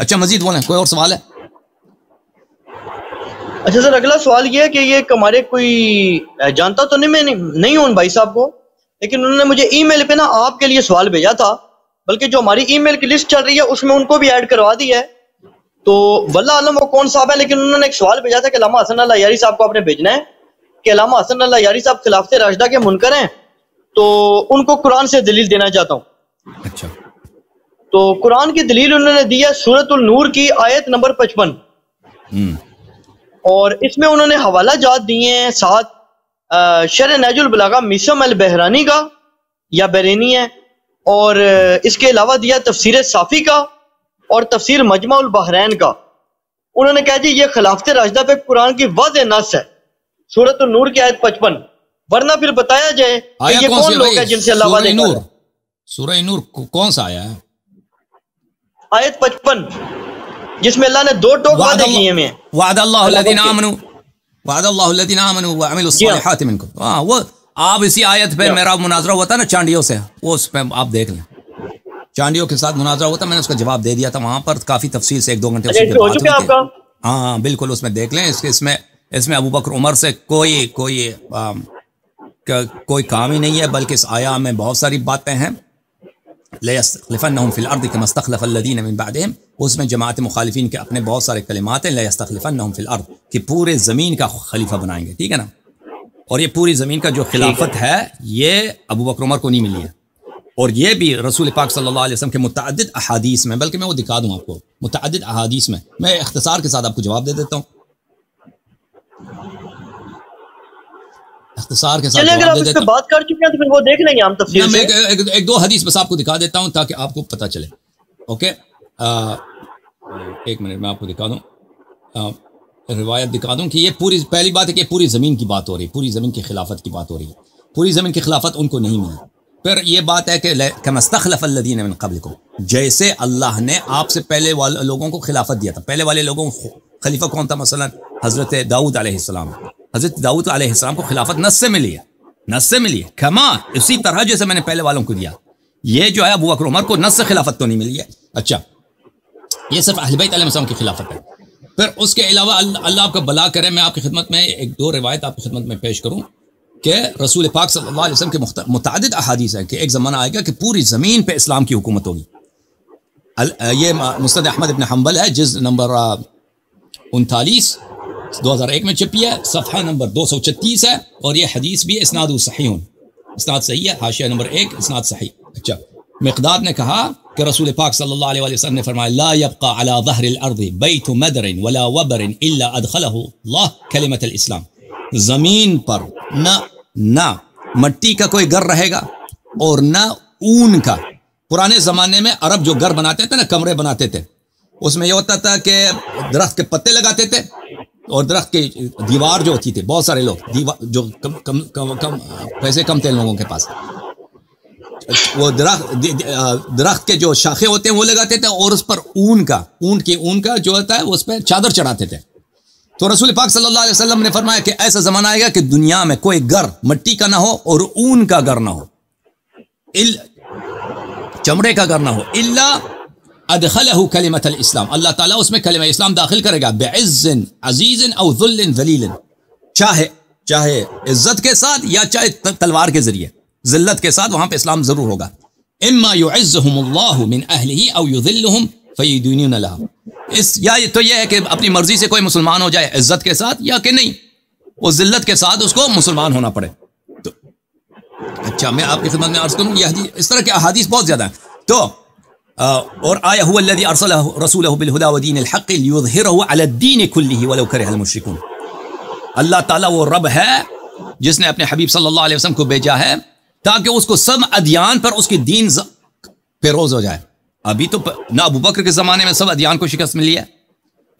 अच्छा मजीद बोले कोई और सवाल है अच्छा सर अगला सवाल ये है कि ये हमारे कोई जानता तो नहीं मैं नहीं हूँ भाई साहब को लेकिन उन्होंने मुझे ईमेल पे ना आपके लिए सवाल भेजा था बल्कि जो हमारी ईमेल की लिस्ट चल रही है उसमें उनको भी ऐड करवा दी है तो वल्ला आलम वो कौन साहब है लेकिन उन्होंने एक सवाल भेजा था कि लामा हसन अल्लाह यारी साहब को आपने भेजना है कि लामा हसन अल्लाह यारी साहब खिलाफत राशदा के मुनकर हैं तो उनको कुरान से दलील देना चाहता हूँ अच्छा तो कुरान की दलील उन्होंने दी है सूरत नूर की आयत नंबर पचपन हम्म। और इसमें उन्होंने हवाला जात दिए हैं साथ शर नजुल बलागा मिसम अल बहरानी का या बहरेनी है और इसके अलावा दिया तफसीर साफ़ी का और तफसीर मजमा बहरैन का उन्होंने कहा जी ये खिलाफत राजदा पे कुरान की वज नस है सूरत नूर की आयत पचपन वरना फिर बताया जाए कि ये कौन, लोग हैं जिनसे अल्लाह नूर सूरह नूर कौन सा आया है आयत पचपन जिसमें अल्लाह ने दो टोक वादे किए हैं वादा हाँ। हाँ, आप इसी आयत पे हाँ। मेरा मुनाजरा हुआ था ना चांडियों से वो उस पर आप देख लें चांडियों के साथ मुनाजरा हुआ था मैंने उसका जवाब दे दिया था वहां पर काफ़ी तफसील से एक दो घंटे हाँ बिल्कुल उसमें देख लें इसके इसमें इसमें अबू बकर उमर से कोई कोई आ, कोई काम ही नहीं है बल्कि इस आया में बहुत सारी बातें हैं लयस्तखलफनहम फिल उसमें जमात मुखालिफिन के अपने बहुत सारे कलिमात हैं लयस्तखलफनहम फिल अर्द कि पूरे ज़मीन का खलीफा बनाएंगे ठीक है ना और ये पूरी ज़मीन का जो खिलाफत है ये अबू बकर उमर को नहीं मिली है और ये भी रसूल पाक सल्लल्लाहु अलैहि वसल्लम के मुतद अहादीस में बल्कि मैं वो दिखा दूँ आपको मुतद अहादीस में मैं अख्तसार के साथ आपको जवाब दे देता हूँ अख्तसार के साथ अगर आप देता। बात कर चुके हैं तो फिर वो देख लेंगे हम तफसील मैं एक, एक, एक दो हदीस बस आपको दिखा देता हूँ ताकि आपको पता चले ओके एक मिनट मैं आपको दिखा दूँ रिवायत दिखा दूँ कि ये पूरी पहली बात है कि पूरी ज़मीन की बात हो रही है पूरी ज़मीन की खिलाफत की बात हो रही है पूरी ज़मीन की खिलाफत उनको नहीं मिली फिर ये बात है कि कमस्तखलफ़ल्लिन कबल को जैसे अल्लाह ने आपसे पहले वाले लोगों को खिलाफत दिया था पहले वाले लोगों को खलीफा कौन था मसलन हज़रत दाऊद आसमाम हजरत दाऊद को खिलाफत नस से मिली है नस से मिली है खमा इसी तरह जैसे मैंने पहले वालों को दिया ये जो है अबू अकर उमर को नस से खिलाफत तो नहीं मिली है अच्छा ये सिर्फ अहलबैतम की खिलाफत है फिर उसके अलावा अल्लाह आपका भला करे मैं आपकी खिदमत में एक दो रिवायत आपकी खिदमत में पेश करूँ कि रसूल पाक सल्लल्लाहु अलैहि वसल्लम के मुतद अहादीस है कि एक ज़माना आएगा कि पूरी ज़मीन पर इस्लाम की हुकूमत होगी ये मुस्तद अहमद इबन हम्बल है जिस नंबर उनतालीस 2001 में छिपी है सफ़ा नंबर 236 है और यह हदीस भी इसनाद सही इसनाद सही है हाशिया नंबर एक इसनाद सही अच्छा मकदार ने कहा कि रसूल पाक सल्लल्लाहु अलैहि वसल्लम ने फरमाया ला बैतु मदरिन वला वबरिन इल्ला अदखलहु कलिमत इस्लाम ज़मीन पर न न मट्टी का कोई घर रहेगा और न ऊन का पुराने ज़माने में अरब जो घर बनाते थे ना कमरे बनाते थे उसमें यह होता था कि दरख्त के पत्ते लगाते थे और दरख्त के दीवार जो होती थी बहुत सारे लोग दीवार जो कम कम कम कम पैसे कम थे लोगों के पास वो दरख्त दरख्त के जो शाखे होते हैं वो लगाते थे और उस पर ऊन का ऊन की ऊन का जो होता है उस पर चादर चढ़ाते थे तो रसूल पाक सल्लल्लाहु अलैहि वसल्लम ने फरमाया कि ऐसा ज़माना आएगा कि दुनिया में कोई घर मट्टी का ना हो और ऊन का घर ना हो इल चमड़े का घर ना हो इल्ला अदखलहु कलिमत इस्लाम अल्लाह ताला उसमें कलिम इस्लाम दाखिल करेगा बेइज़्ज़िन अजीज़िन और चाहे चाहे इज्जत के साथ या चाहे तलवार के जरिए जिल्लत के साथ वहां पर इस्लाम जरूर होगा इम्मा युइज़्ज़ुहुमुल्लाहु अहलिही औ इस या तो यह है कि अपनी मर्जी से कोई मुसलमान हो जाए इज्जत के साथ या कि नहीं वो जिल्लत के साथ उसको मुसलमान होना पड़े तो अच्छा मैं आपकी खिदमत में अर्ज करूँ यह इस तरह के अहादीस बहुत ज़्यादा है तो और आया हुआ الذي أرسله رسوله بالهدى ودين الحق ليظهره على الدين كله अल्लाह ताला वो रब है जिसने अपने हबीब सल्लल्लाहु अलैहि वसल्लम को भेजा है ताकि उसको सब अध्ययन पर उसकी दीन पेरोज हो जाए अभी तो ना अबू बकर के ज़माने में सब अध्ययन को शिकस्त मिली है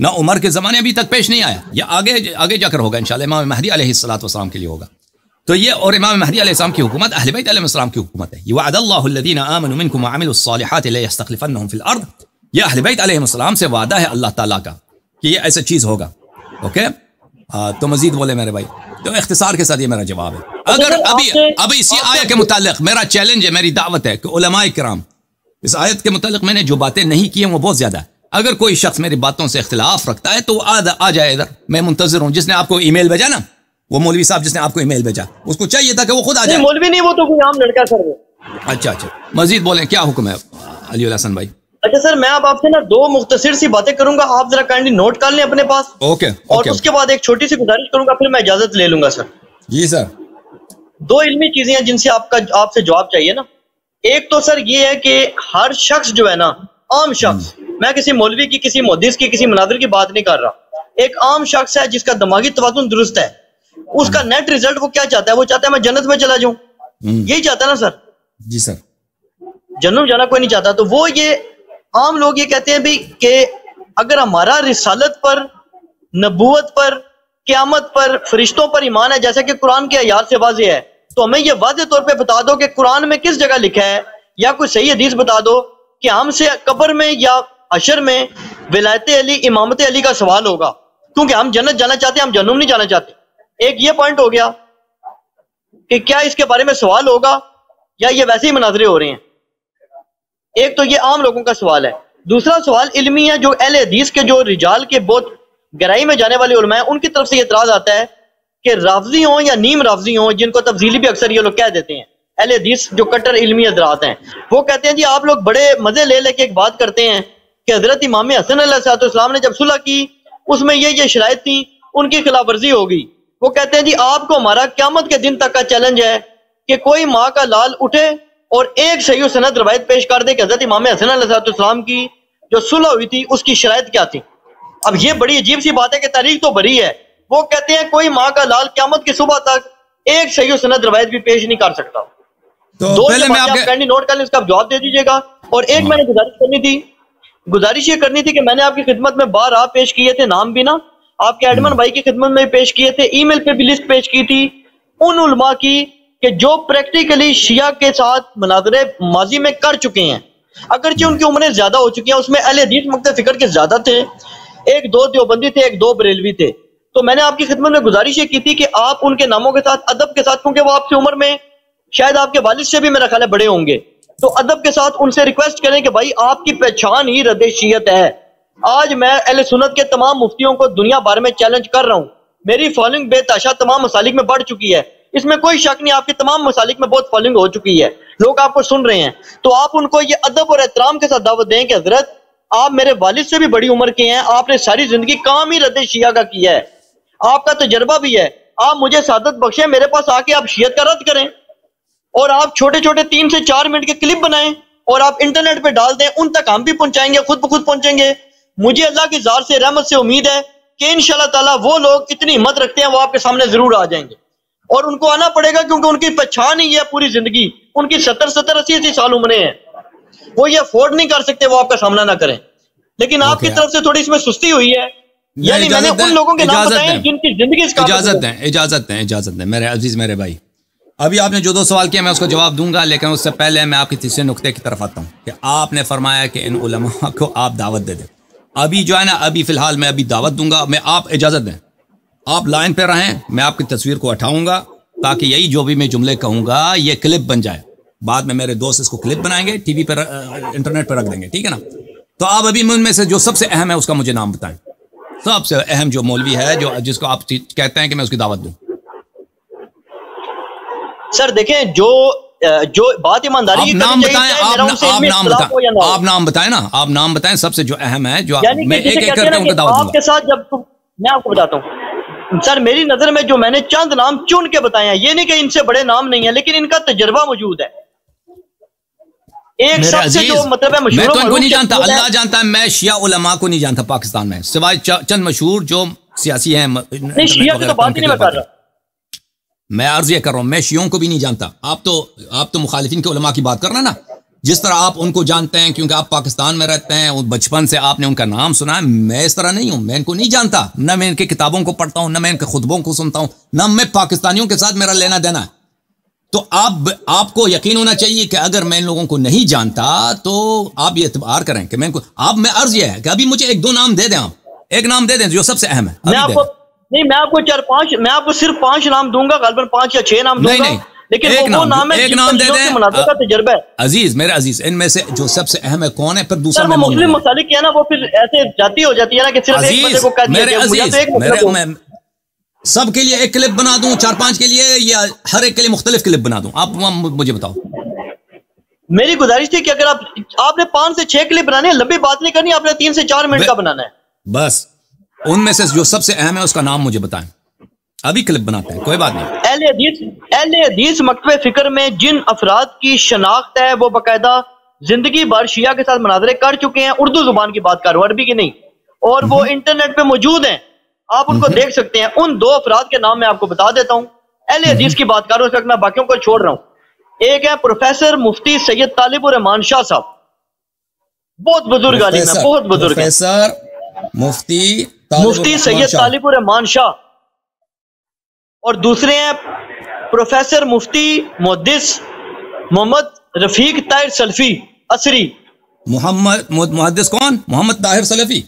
ना उमर के ज़माने अभी तक पेश नहीं आया या आगे आगे जाकर होगा इन शाह महदी अलैहिस्सलाम के लिए होगा तो ये और इमाम महदी अलैहिस्सलाम की हुकूमत अहले बैत अलैहिस्सलाम की हुकूमत है ये अल्लाहु लदीना आमनु मिनकुम व अमिलुस सालिहात ला यस्तखलिफन्नहुम फिल अर्द ये अहले बैत अलैहिस्सलाम से वादा है अल्लाह ताला का कि ये ऐसा चीज होगा ओके आ, तो मजीद बोले मेरे भाई तो इख्तिसार के साथ ये मेरा जवाब है अगर तो अभी अभी इसी आयत के मुतालिक मेरा चैलेंज है मेरी दावत है कि उलेमाए कराम इस आयत के मुतालिक मैंने जो बातें नहीं की हैं वो बहुत ज़्यादा अगर कोई शख्स मेरी बातों से इख्तलाफ रखता है तो आ, आ जाए इधर मैं मुंतजर हूँ जिसने आपको ई मेल भेजा ना वो मौलवी साहब जिसने आपको ईमेल भेजा उसको चाहिए था कि वो खुद आ जाए मौलवी नहीं वो तो कोई आम लड़का सर वो अच्छा अच्छा मजीद बोले क्या हुक्म है अली हसन भाई अच्छा सर मैं अब आपसे ना दो मुख्तर सी बातें करूंगा आप जरा काइंडली नोट कर लें अपने पास ओके और उसके बाद एक छोटी सी गुजारिश करूंगा फिर मैं इजाजत ले लूंगा सर जी सर दो इलमी चीजें जिनसे आपका आपसे जवाब चाहिए ना एक तो सर ये है कि हर शख्स जो है ना आम शख्स हम्म। मैं किसी मौलवी की किसी मोदिस की किसी मनादर की बात नहीं कर रहा एक आम शख्स है जिसका दिमागी तवाजुन दुरुस्त है उसका नेट हम्म। रिजल्ट वो क्या चाहता है वो चाहता है मैं जन्नत में चला जाऊं हम्म। यही चाहता है ना सर जी सर में जाना कोई नहीं चाहता तो वो ये आम लोग ये कहते हैं भी कि अगर हमारा रिसालत पर नबूत पर क्यामत पर फरिश्तों पर ईमान है जैसा कि कुरान के याद से वाजे है तो हमें यह वाजे तौर पर बता दो कि कुरान में किस जगह लिखा है या कोई सही हदीस बता दो कि हमसे कबर में या अशर में विलायत अली इमामत अली का सवाल होगा क्योंकि हम जन्नत जाना चाहते हैं हम जन्म नहीं जाना चाहते एक ये पॉइंट हो गया कि क्या इसके बारे में सवाल होगा या ये वैसे ही मुनाजरे हो रहे हैं एक तो ये आम लोगों का सवाल है दूसरा सवाल इलमी है जो एल हदीस के जो रिजाल के बहुत गहराई में जाने वाले उलमा है उनकी तरफ से एतराज आता है कि राफजी हों या नीम राफजी हों जिनको तब्जीली भी अक्सर ये लोग कह देते हैं एल हदीस जो कट्टर इलमी हजरात हैं वो कहते हैं जी आप लोग बड़े मजे ले लेके एक बात करते हैं कि हजरत इमाम हसन सलाम ने जब सुलह की उसमें ये ये शराय थी उनकी खिलाफ वर्जी होगी वो कहते हैं जी आपको हमारा क्यामत के दिन तक का चैलेंज है कि कोई माँ का लाल उठे और एक सही सनत रवायत पेश कर दे कि हजरत इमाम हसन सलाम की जो सुलह हुई थी उसकी शरात क्या थी अब ये बड़ी अजीब सी बात है कि तारीख तो भरी है वो कहते हैं कोई माँ का लाल क्यामत की सुबह तक एक सही सनत रवायत भी पेश नहीं कर सकता तो दो पहले मैं आप नोट कर इसका जवाब दे दीजिएगा और एक हाँ। मैंने गुजारिश करनी थी गुजारिश ये करनी थी कि मैंने आपकी खिदमत में बार आप पेश किए थे नाम भी ना आपके हम्म। एडमन भाई की खिदमत में पेश किए थे ईमेल पे भी लिस्ट पेश की थी उन उलमा की कि जो प्रैक्टिकली शिया के साथ मनाजरे माजी में कर चुके हैं जो उनकी उम्रें ज्यादा हो चुकी हैं उसमें अल हदीस मकत फिक्र के ज्यादा थे एक दो देवबंदी थे एक दो बरेलवी थे तो मैंने आपकी खिदमत में गुजारिश ये की थी कि आप उनके नामों के साथ अदब के साथ क्योंकि वो आपकी उम्र में शायद आपके वालिद से भी मेरा ख्याल है बड़े होंगे तो अदब के साथ उनसे रिक्वेस्ट करें कि भाई आपकी पहचान ही रदेशियत है आज मैं अहल सुनत के तमाम मुफ्तियों को दुनिया भर में चैलेंज कर रहा हूँ मेरी फॉलोइंग बेताशा तमाम मसालिक में बढ़ चुकी है इसमें कोई शक नहीं आपकी तमाम मसालिक में बहुत फॉलोइंग हो चुकी है लोग आपको सुन रहे हैं तो आप उनको ये अदब और एहतराम के साथ दावत दें कि हजरत आप मेरे वालिद से भी बड़ी उम्र के हैं आपने सारी जिंदगी काम ही रद्द शिया का किया है आपका तजर्बा भी है आप मुझे सादत बख्शे मेरे पास आके आप शीयत का रद्द करें और आप छोटे छोटे तीन से चार मिनट के क्लिप बनाएं और आप इंटरनेट पे डाल दें उन तक हम भी पहुंचाएंगे खुद ब खुद पहुंचेंगे मुझे अल्लाह की जार से रहमत से उम्मीद है कि इन ताला वो लोग इतनी हिम्मत रखते हैं वो आपके सामने जरूर आ जाएंगे और उनको आना पड़ेगा क्योंकि उनकी पहचान ही है पूरी जिंदगी उनकी सत्तर सत्तर अस्सी अस्सी साल उम्रें हैं वो ये अफोर्ड नहीं कर सकते वो आपका सामना ना करें लेकिन आपकी तरफ से थोड़ी इसमें सुस्ती हुई है यानी मैंने उन लोगों के नाम बताए जिनकी जिंदगी इजाजत है इजाजत दें इजाजत दें मेरे अजीज मेरे भाई अभी आपने जो दो सवाल किया मैं उसको जवाब दूंगा लेकिन उससे पहले मैं आपके तीसरे नुकते की तरफ आता हूँ कि आपने फरमाया कि इन उलमा को आप दावत दे दें अभी जो है ना अभी फिलहाल मैं अभी दावत दूंगा मैं आप इजाज़त दें आप लाइन पे रहें मैं आपकी तस्वीर को हटाऊंगा ताकि यही जो भी मैं जुमले कहूंगा ये क्लिप बन जाए बाद में मेरे दोस्त इसको क्लिप बनाएंगे टीवी पर इंटरनेट पर रख देंगे ठीक है ना तो आप अभी उनमें से जो सबसे अहम है उसका मुझे नाम बताएं सबसे अहम जो मौलवी है जो जिसको आप कहते हैं कि मैं उसकी दावत दूं सर देखें जो जो बात ईमानदारी नाम बताए आप, नाम बताए ना आप नाम बताएं ना आप नाम बताएं सबसे जो अहम है जो मैं आपके साथ जब मैं आपको बताता हूँ सर मेरी नजर में जो मैंने चंद नाम चुन के बताए हैं ये नहीं कि इनसे बड़े नाम नहीं है लेकिन इनका तजर्बा मौजूद है एक सबसे जो मतलब है मैं तो इनको नहीं जानता अल्लाह जानता है मैं शिया उलमा को नहीं जानता पाकिस्तान में सिवाय चंद मशहूर जो सियासी हैं नहीं शिया की तो बात ही नहीं बता रहा मैं अर्ज यह कर रहा हूँ मैं शियों को भी नहीं जानता आप तो आप तो मुखालिफिन के उलमा की बात करना ना जिस तरह आप उनको जानते हैं क्योंकि आप पाकिस्तान में रहते हैं बचपन से आपने उनका नाम सुना है मैं इस तरह नहीं हूँ मैं इनको नहीं जानता ना मैं इनके किताबों को पढ़ता हूँ ना मैं इनके खुतबों को सुनता हूँ ना मैं पाकिस्तानियों के साथ मेरा लेना देना है तो आप आपको यकीन होना चाहिए कि अगर मैं इन लोगों को नहीं जानता तो आप ये एतबार करें कि मैं आप मैं अर्ज यह है कि अभी मुझे एक दो नाम दे दें आप एक नाम दे दें जो सबसे अहम है नहीं मैं आपको चार पांच मैं आपको सिर्फ पांच नाम दूंगा गलबन पांच या छह नाम नहीं, दूंगा नहीं, लेकिन एक वो नाम, नाम है एक नाम दे दें तजर्बा है अजीज मेरा अजीज इनमें से जो सबसे अहम है कौन है फिर दूसरा वो मुस्लिम मसालिक है ना वो फिर ऐसे जाती हो जाती है ना कि सिर्फ एक बंदे को तो लिए एक क्लिप बना दूं चार पांच के लिए या हर एक के लिए मुख्तलिफ क्लिप बना दूं आप मुझे बताओ मेरी गुजारिश थी कि अगर आप आपने पांच से छह क्लिप बनाने लंबी बात नहीं करनी आपने तीन से चार मिनट का बनाना है बस उनमें से जो सबसे अहम है उसका नाम मुझे बताएं अभी क्लिप बनाते हैं कोई बात नहीं अहले हदीस मकतब फिक्र में जिन अफराद की शनाख्त है वो बाकायदा जिंदगी भर शिया के साथ मुनाजरे कर चुके हैं उर्दू जुबान की बात कर अरबी की नहीं और वो हम्म। इंटरनेट पे मौजूद हैं आप उनको हम्म। देख सकते हैं उन दो अफराद के नाम मैं आपको बता देता हूँ अहले हम्म। हदीस की बात कर रहा हूँ मैं बाकियों को छोड़ रहा हूँ एक है प्रोफेसर मुफ्ती सैयद तालिबुर रहमान शाह साहब बहुत बुजुर्ग आलिम है बहुत बुजुर्ग प्रोफेसर मुफ्ती मुफ्ती सैयद तालिबुर रहमान शाह और दूसरे हैं प्रोफेसर मुफ्ती मुहदस मोहम्मद रफीक ताहिर सल्फी असरी मोहम्मद मुहदस कौन मोहम्मद ताहिर सलफी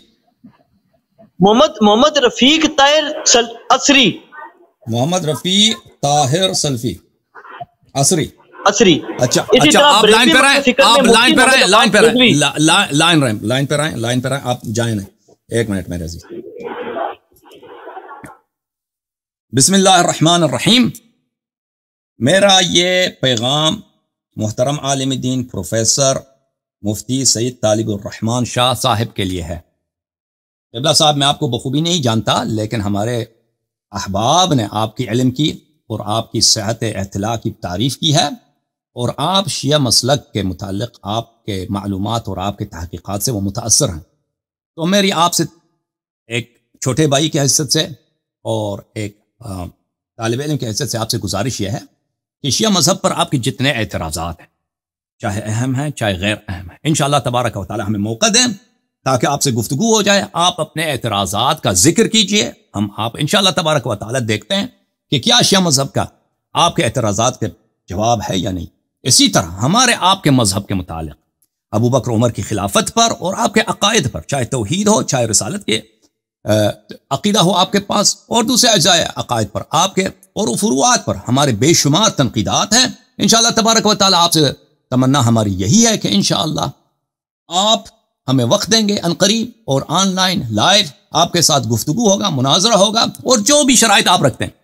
मोहम्मद मोहम्मद रफीक ताहिर सल, असरी मोहम्मद रफी ताहिर सल्फी असरी असरी अच्छा अच्छा आप लाइन पर आए आप लाइन पर आए लाइन पर आए लाइन पर आए लाइन पर आए आप जाए नहीं एक मिनट मेरे अजीज रहीम मेरा ये पैगाम मोहतरम आलम दीन प्रोफेसर मुफ्ती सैद तालिबरहमान शाह साहब के लिए है इबला साहब मैं आपको बखूबी नहीं जानता लेकिन हमारे अहबाब ने आपकी इलम की और आपकी सेहत अतला की तारीफ़ की है और आप शिया मसलक के मुतल आपके मालूम और आपके तहकीक़ात से वो मुतासर हैं तो मेरी आपसे एक छोटे भाई की हैसियत से और एक तालब इम की हैसियत से आपसे गुजारिश यह है कि शिया मज़हब पर आपके जितने एतराज़ हैं चाहे अहम हैं चाहे गैर अहम हैं इन तबारक वाली हमें मौका दें ताकि आपसे गुफ्तु हो जाए आप अपने एतराज़ा का जिक्र कीजिए हम आप इन तबारक वाली देखते हैं कि क्या शिया मज़हब का आपके एतराज़ के जवाब है या नहीं इसी तरह हमारे आपके मज़हब के मुतालिक अबू बकर उमर की खिलाफत पर और आपके अकायद पर चाहे तोहद हो चाहे रसालत के अकीदा हो आपके पास और दूसरे अजाय अकायद पर आपके और फरूआत पर हमारे बेशुमार तनकीदात हैं इन तबारक व ताली आपसे तमन्ना हमारी यही है कि इन आप हमें वक्त देंगे अनकरीब और ऑनलाइन लाइव आपके साथ गुफ्तु होगा मुनाजरा होगा और जो भी शराइ आप रखते हैं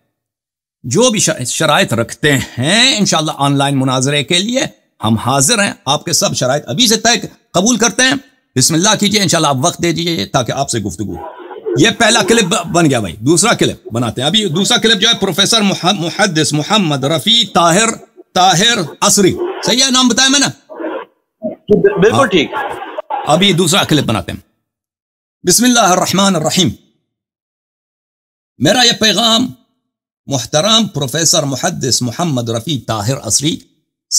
जो भी शराइ रखते हैं इन ऑनलाइन मुनाजरे के लिए हम हाजिर हैं आपके सब शराय अभी से तय कबूल करते हैं बिस्मिल्लाह कीजिए इंशाल्लाह आप वक्त दे दीजिए ताकि आपसे गुफ्तु ये पहला क्लिप बन गया भाई दूसरा क्लिप बनाते हैं अभी दूसरा क्लिप जो है प्रोफेसर मुहदस मोहम्मद रफ़ी ताहिर ताहिर असरी सही है नाम बताया मैंने बिल्कुल हाँ। ठीक अभी दूसरा क्लिप बनाते हैं रहीम मेरा यह पैगाम मोहतरम प्रोफेसर मुहदस मोहम्मद रफ़ी ताहिर असरी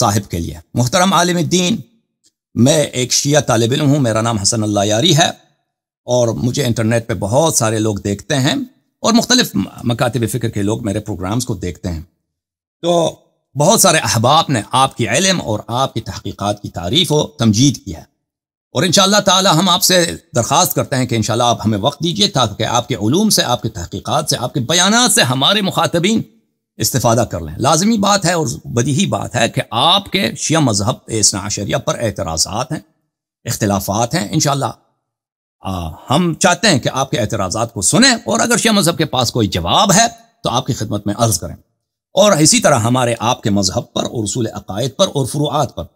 साहिब के लिए मोहतरम आलम दीन मैं एक शिया तालब इम हूँ मेरा नाम हसन अल्लाह यारी है और मुझे इंटरनेट पर बहुत सारे लोग देखते हैं और मुख्तलिफ मकातब फ़िक्र के लोग मेरे प्रोग्राम्स को देखते हैं तो बहुत सारे अहबाब ने आपकी इलम और आपकी तहकीक़ात की तारीफ़ व तमजीद की है और इन शाह हम आपसे दरख्वास्त करते हैं कि इन आप हमें वक्त दीजिए ताकि आपके ूम से आपके तहकीक़ात से आपके बयान से हमारे मुखातबीन इस्ता कर लें लाजमी बात है और बदी बात है कि आपके शिया मजहब इसनाशरिया पर एतराज़ात हैं इख्लाफा हैं इन हम चाहते हैं कि आपके एतराज़ा को सुने और अगर शिया मजहब के पास कोई जवाब है तो आपकी खिदमत में अर्ज़ करें और इसी तरह हमारे आपके मजहब पर और रसूल अकायद पर और फ़्रुआत पर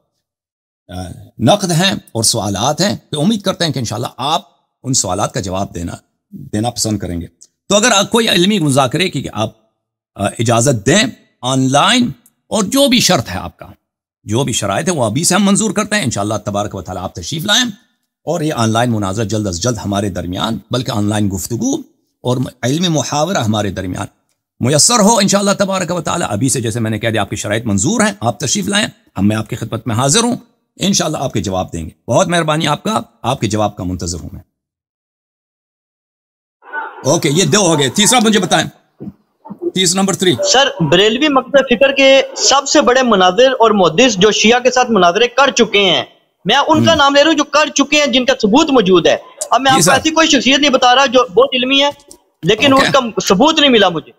नकद हैं और सवाल हैं तो उम्मीद करते हैं कि इन आप उन सवाल का जवाब देना देना पसंद करेंगे तो अगर कोई इलमी मुजाकरे की आप इजाज़त दें ऑनलाइन और जो भी शर्त है आपका जो भी शराय है वो अभी से हम मंजूर करते हैं इनशाला तबारक वाल आप तशरीफ़ लाएं और ये ऑनलाइन मुनाजर जल्द अज जल्द हमारे दरमियान बल्कि ऑनलाइन गुफ्तु और मुहावरा हमारे दरमियान मैसर हो इनशाला तबारक वाल अभी से जैसे मैंने कह दिया आपकी शराय मंजूर है आप तशरीफ़ लाएं हम मैं आपकी खिदमत में हाजिर हूँ इन आपके जवाब देंगे बहुत मेहरबानी आपका आपके जवाब का मुंतजर हूँ मैं ओके ये दो हो गए तीसरा मुझे बताएं तीस नंबर थ्री सर बरेलवी मकद फिक्र के सबसे बड़े मुनाजिर और मोदिस जो शिया के साथ मुनाजरे कर चुके हैं मैं उनका हम्म। नाम ले रहा हूँ जो कर चुके हैं जिनका सबूत मौजूद है अब मैं आपको ऐसी कोई शख्सियत नहीं बता रहा जो बहुत इलमी है लेकिन उनका सबूत नहीं मिला मुझे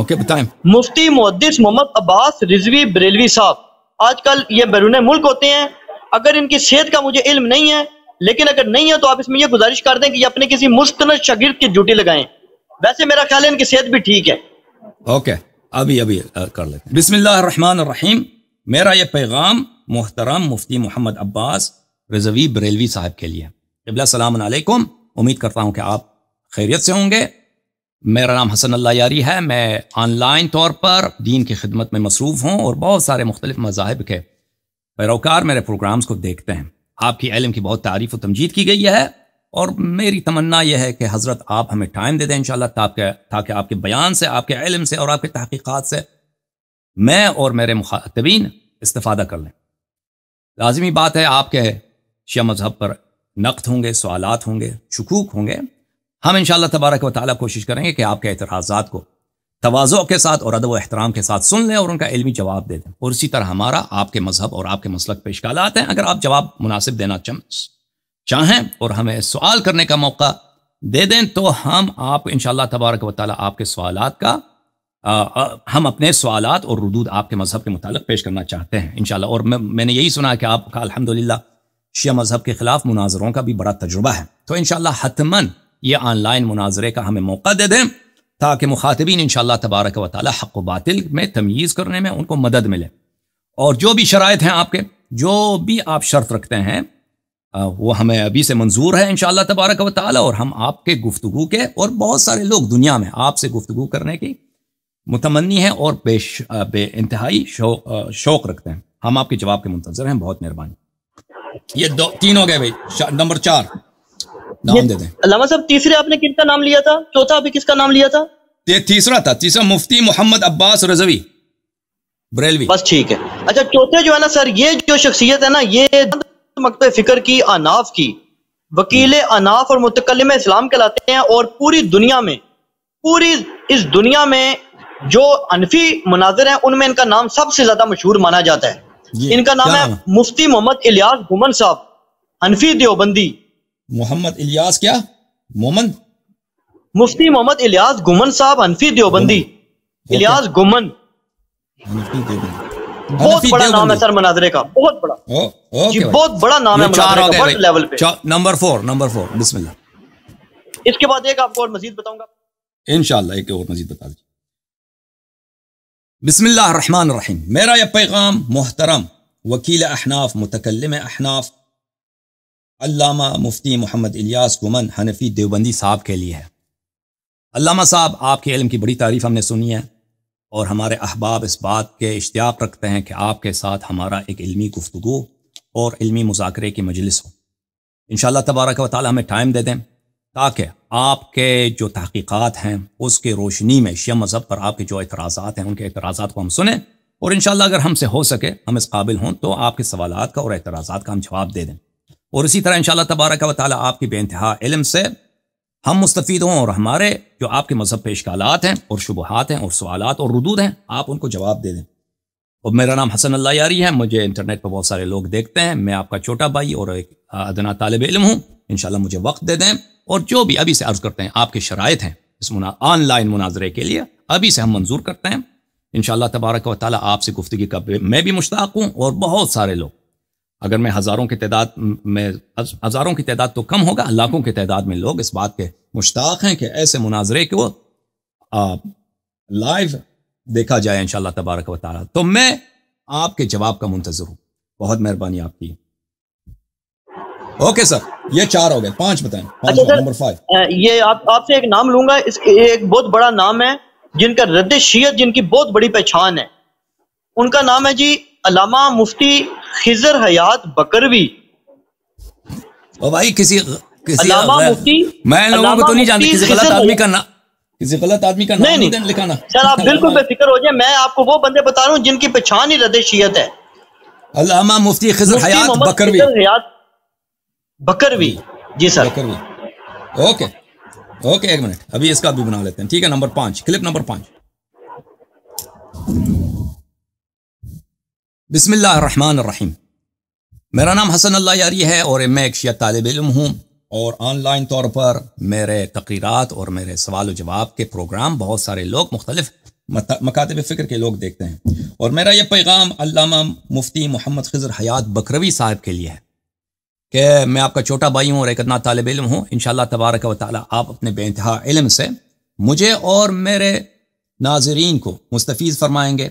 ओके बताएं मुफ्ती मुद्दिस मोहम्मद अब्बास रिजवी बरेलवी साहब आजकल ये बैरून मुल्क होते हैं अगर इनकी सेहत का मुझे इल्म नहीं है लेकिन अगर नहीं है तो आप इसमें यह गुजारिश कर दें कि ये अपने किसी मुस्तन शगिर्द की ड्यूटी लगाएं वैसे मेरा ख्याल है इनकी सेहत भी ठीक है ओके अभी अभी कर लेते हैं बिस्मिल्लाम मेरा ये पैगाम मोहतरम मुफ्ती मोहम्मद अब्बास रजवी बरेलवी साहब के लिए अबला सलाम अलैकुम उम्मीद करता हूँ कि आप खैरियत से होंगे मेरा नाम हसन अल्लाह यारी है मैं ऑनलाइन तौर पर दीन की खिदमत में मसरूफ़ हूँ और बहुत सारे मुख्तलिफ मजाहब के पैरोकार मेरे प्रोग्राम्स को देखते हैं आपकी इलम की बहुत तारीफ व तमजीद की गई है और मेरी तमन्ना यह है कि हज़रत आप हमें टाइम दे दें इन ताकि ताकि आपके बयान से आपके इलम से और आपके तहकीक़ात से मैं और मेरे मुखातबीन इस्तफ़ादा कर लें लाजमी बात है आपके शिया मज़हब पर नक़द होंगे सवालत होंगे शकूक होंगे हम इन तबारक व ताली कोशिश करेंगे कि आपके एतराज़ा को तोज़ो के साथ और अदब अहतराम के साथ सुन लें और उनका इलमी जवाब दे दें और इसी तरह हमारा आपके मज़हब और आपके मसलक पर हैं अगर आप जवाब मुनासिब देना चाहें चाहें और हमें सवाल करने का मौका दे दें तो हम आप इन तबारक वाली आपके सवाल का आ, आ, हम अपने सवाल और रदूद आपके मज़हब के मुतालिक पेश करना चाहते हैं इन और मैं, मैंने यही सुना कि आपका अलहमदिल्ला शिया मज़हब के ख़िलाफ़ मुनाजरों का भी बड़ा तजुर्बा है तो इन हतमन ये ऑनलाइन मुनाजरे का हमें मौका दे दें ताकि मुखातबीन इन तबारक वाली हक वातिल में तमीज़ करने में उनको मदद मिले और जो भी शरात हैं आपके जो भी आप शर्त रखते हैं वो हमें अभी से मंजूर है इन तबारक व और हम आपके गुफ्तु के और बहुत सारे लोग दुनिया में आपसे गुफ्तु करने की मुतमनी है और पेश बे इंतहाई शो, शौक रखते हैं हम आपके जवाब के मुंतजर हैं बहुत मेहरबानी ये दो तीन हो गए भाई नंबर चार नाम दे दें अलामा साहब तीसरे आपने किसका नाम लिया था चौथा अभी किसका नाम लिया था ये तीसरा था तीसरा मुफ्ती मोहम्मद अब्बास रजवी बरेलवी बस ठीक है अच्छा चौथे जो है ना सर ये जो शख्सियत है ना ये मकत फ़िक्र की अनाफ की वकील अनाफ और मुतकलम इस्लाम कहलाते हैं और पूरी दुनिया में पूरी इस दुनिया में जो अनफी मुनाजिर हैं उनमें इनका नाम सबसे ज्यादा मशहूर माना जाता है इनका नाम है मुफ्ती मोहम्मद इलियास घुमन साहब अनफी देवबंदी मोहम्मद इलियास क्या मोहम्मद मुफ्ती मोहम्मद इलियास घुमन साहब अनफी देवबंदी इलियास घुमन बहुत बड़ा नाम है सर मनाजरे का बहुत बड़ा जी बहुत बड़ा नाम है मनाजरे लेवल पे नंबर फोर नंबर फोर बिस्मिल्लाह इसके बाद एक आपको और मजीद बताऊंगा इनशाला एक और मजीद बता दीजिए रहीम मेरा यह पैगाम मोहतरम वकील अहनाफ मतकलम अहनाफ अल्लामा मुफ्ती मोहम्मद इलियास गुमन हनफी देवबंदी साहब के लिए है अल्लामा साहब आपके इल्म की बड़ी तारीफ हमने सुनी है और हमारे अहबाब इस बात के इश्तियाक रखते हैं कि आपके साथ हमारा एक इलमी गुफ्तु और इलमी मुजाकरे की मजलिस हो इन तबारक व ताली हमें टाइम दे दें ताकि आपके जो तहकीक़ात हैं उसके रोशनी में शिया मज़हब पर आपके जो एतराज़ा हैं उनके एतराज़ को हम सुने और इन अगर हमसे हो सके हम इस काबिल हों तो आपके सवाल का और एतराज़ का हम जवाब दे दें और इसी तरह इन तबारक व ताली आपकी बेानतहा इलम से हम मुस्तफ़ी हों और हमारे जो आपके मज़हब पे हैं और शुबहत हैं और सवालत और रदूद हैं आप उनको जवाब दे दें और मेरा नाम हसन अल्लाह यारी है मुझे इंटरनेट पर बहुत सारे लोग देखते हैं मैं आपका छोटा भाई और एक अदना तालब इलम हूँ इन मुझे वक्त दे दें और जो भी अभी से अर्ज़ करते हैं आपके शराय हैं इस मुना ऑनलाइन मुनाजरे के लिए अभी से हम मंजूर करते हैं इन तबारक वाली आपसे गुफ्तगी का मैं भी मुश्ताक हूँ और बहुत सारे लोग अगर मैं हज़ारों की तादाद में हज़ारों की तादाद तो कम होगा लाखों की तादाद में लोग इस बात के मुश्ताक हैं कि ऐसे मुनाजरे को लाइव देखा जाए इन तबारक व तारा तो मैं आपके जवाब का मुंतजर हूं बहुत मेहरबानी आपकी ओके सर ये चार हो गए पांच बताएं नंबर अच्छा फाइव ये आप आपसे एक नाम लूंगा इस एक बहुत बड़ा नाम है जिनका रद्द शीयत जिनकी बहुत बड़ी पहचान है उनका नाम है जी अलामा मुफ्ती खिजर हयात बकरवी ओ भाई किसी किसी अलामा मुफ्ती मैं लोगों को तो नहीं जानती किसी गलत आदमी का ना किसी गलत आदमी का नाम नहीं, नहीं लिखाना सर आप बिल्कुल बेफिक्र हो जाए मैं आपको वो बंदे बता रहा हूँ जिनकी पहचान ही रद शीयत है Allama Mufti Khizar Hayat Bakarvi Bakarvi ji sir Bakarvi okay okay एक मिनट अभी इसका भी बना लेते हैं ठीक है नंबर पांच क्लिप नंबर पांच बिसमीम मेरा नाम हसन अल्लाह यारी है और मैं एक शिया तालब इम हूँ और ऑनलाइन तौर पर मेरे तकरीरत और मेरे सवाल जवाब के प्रोग्राम बहुत सारे लोग मुख्तलिफ मकातब फ़िक्र के लोग देखते हैं और मेरा यह पैगाम मुफ्ती मोहम्मद खजर हयात बकरवी साहब के लिए है कि मैं आपका छोटा भाई हूँ और एक अदना तालब इम हूँ इन तबारक वाली आप अपने बेतहा इलम से मुझे और मेरे नाजरीन को मुस्तफ़ फरमाएँगे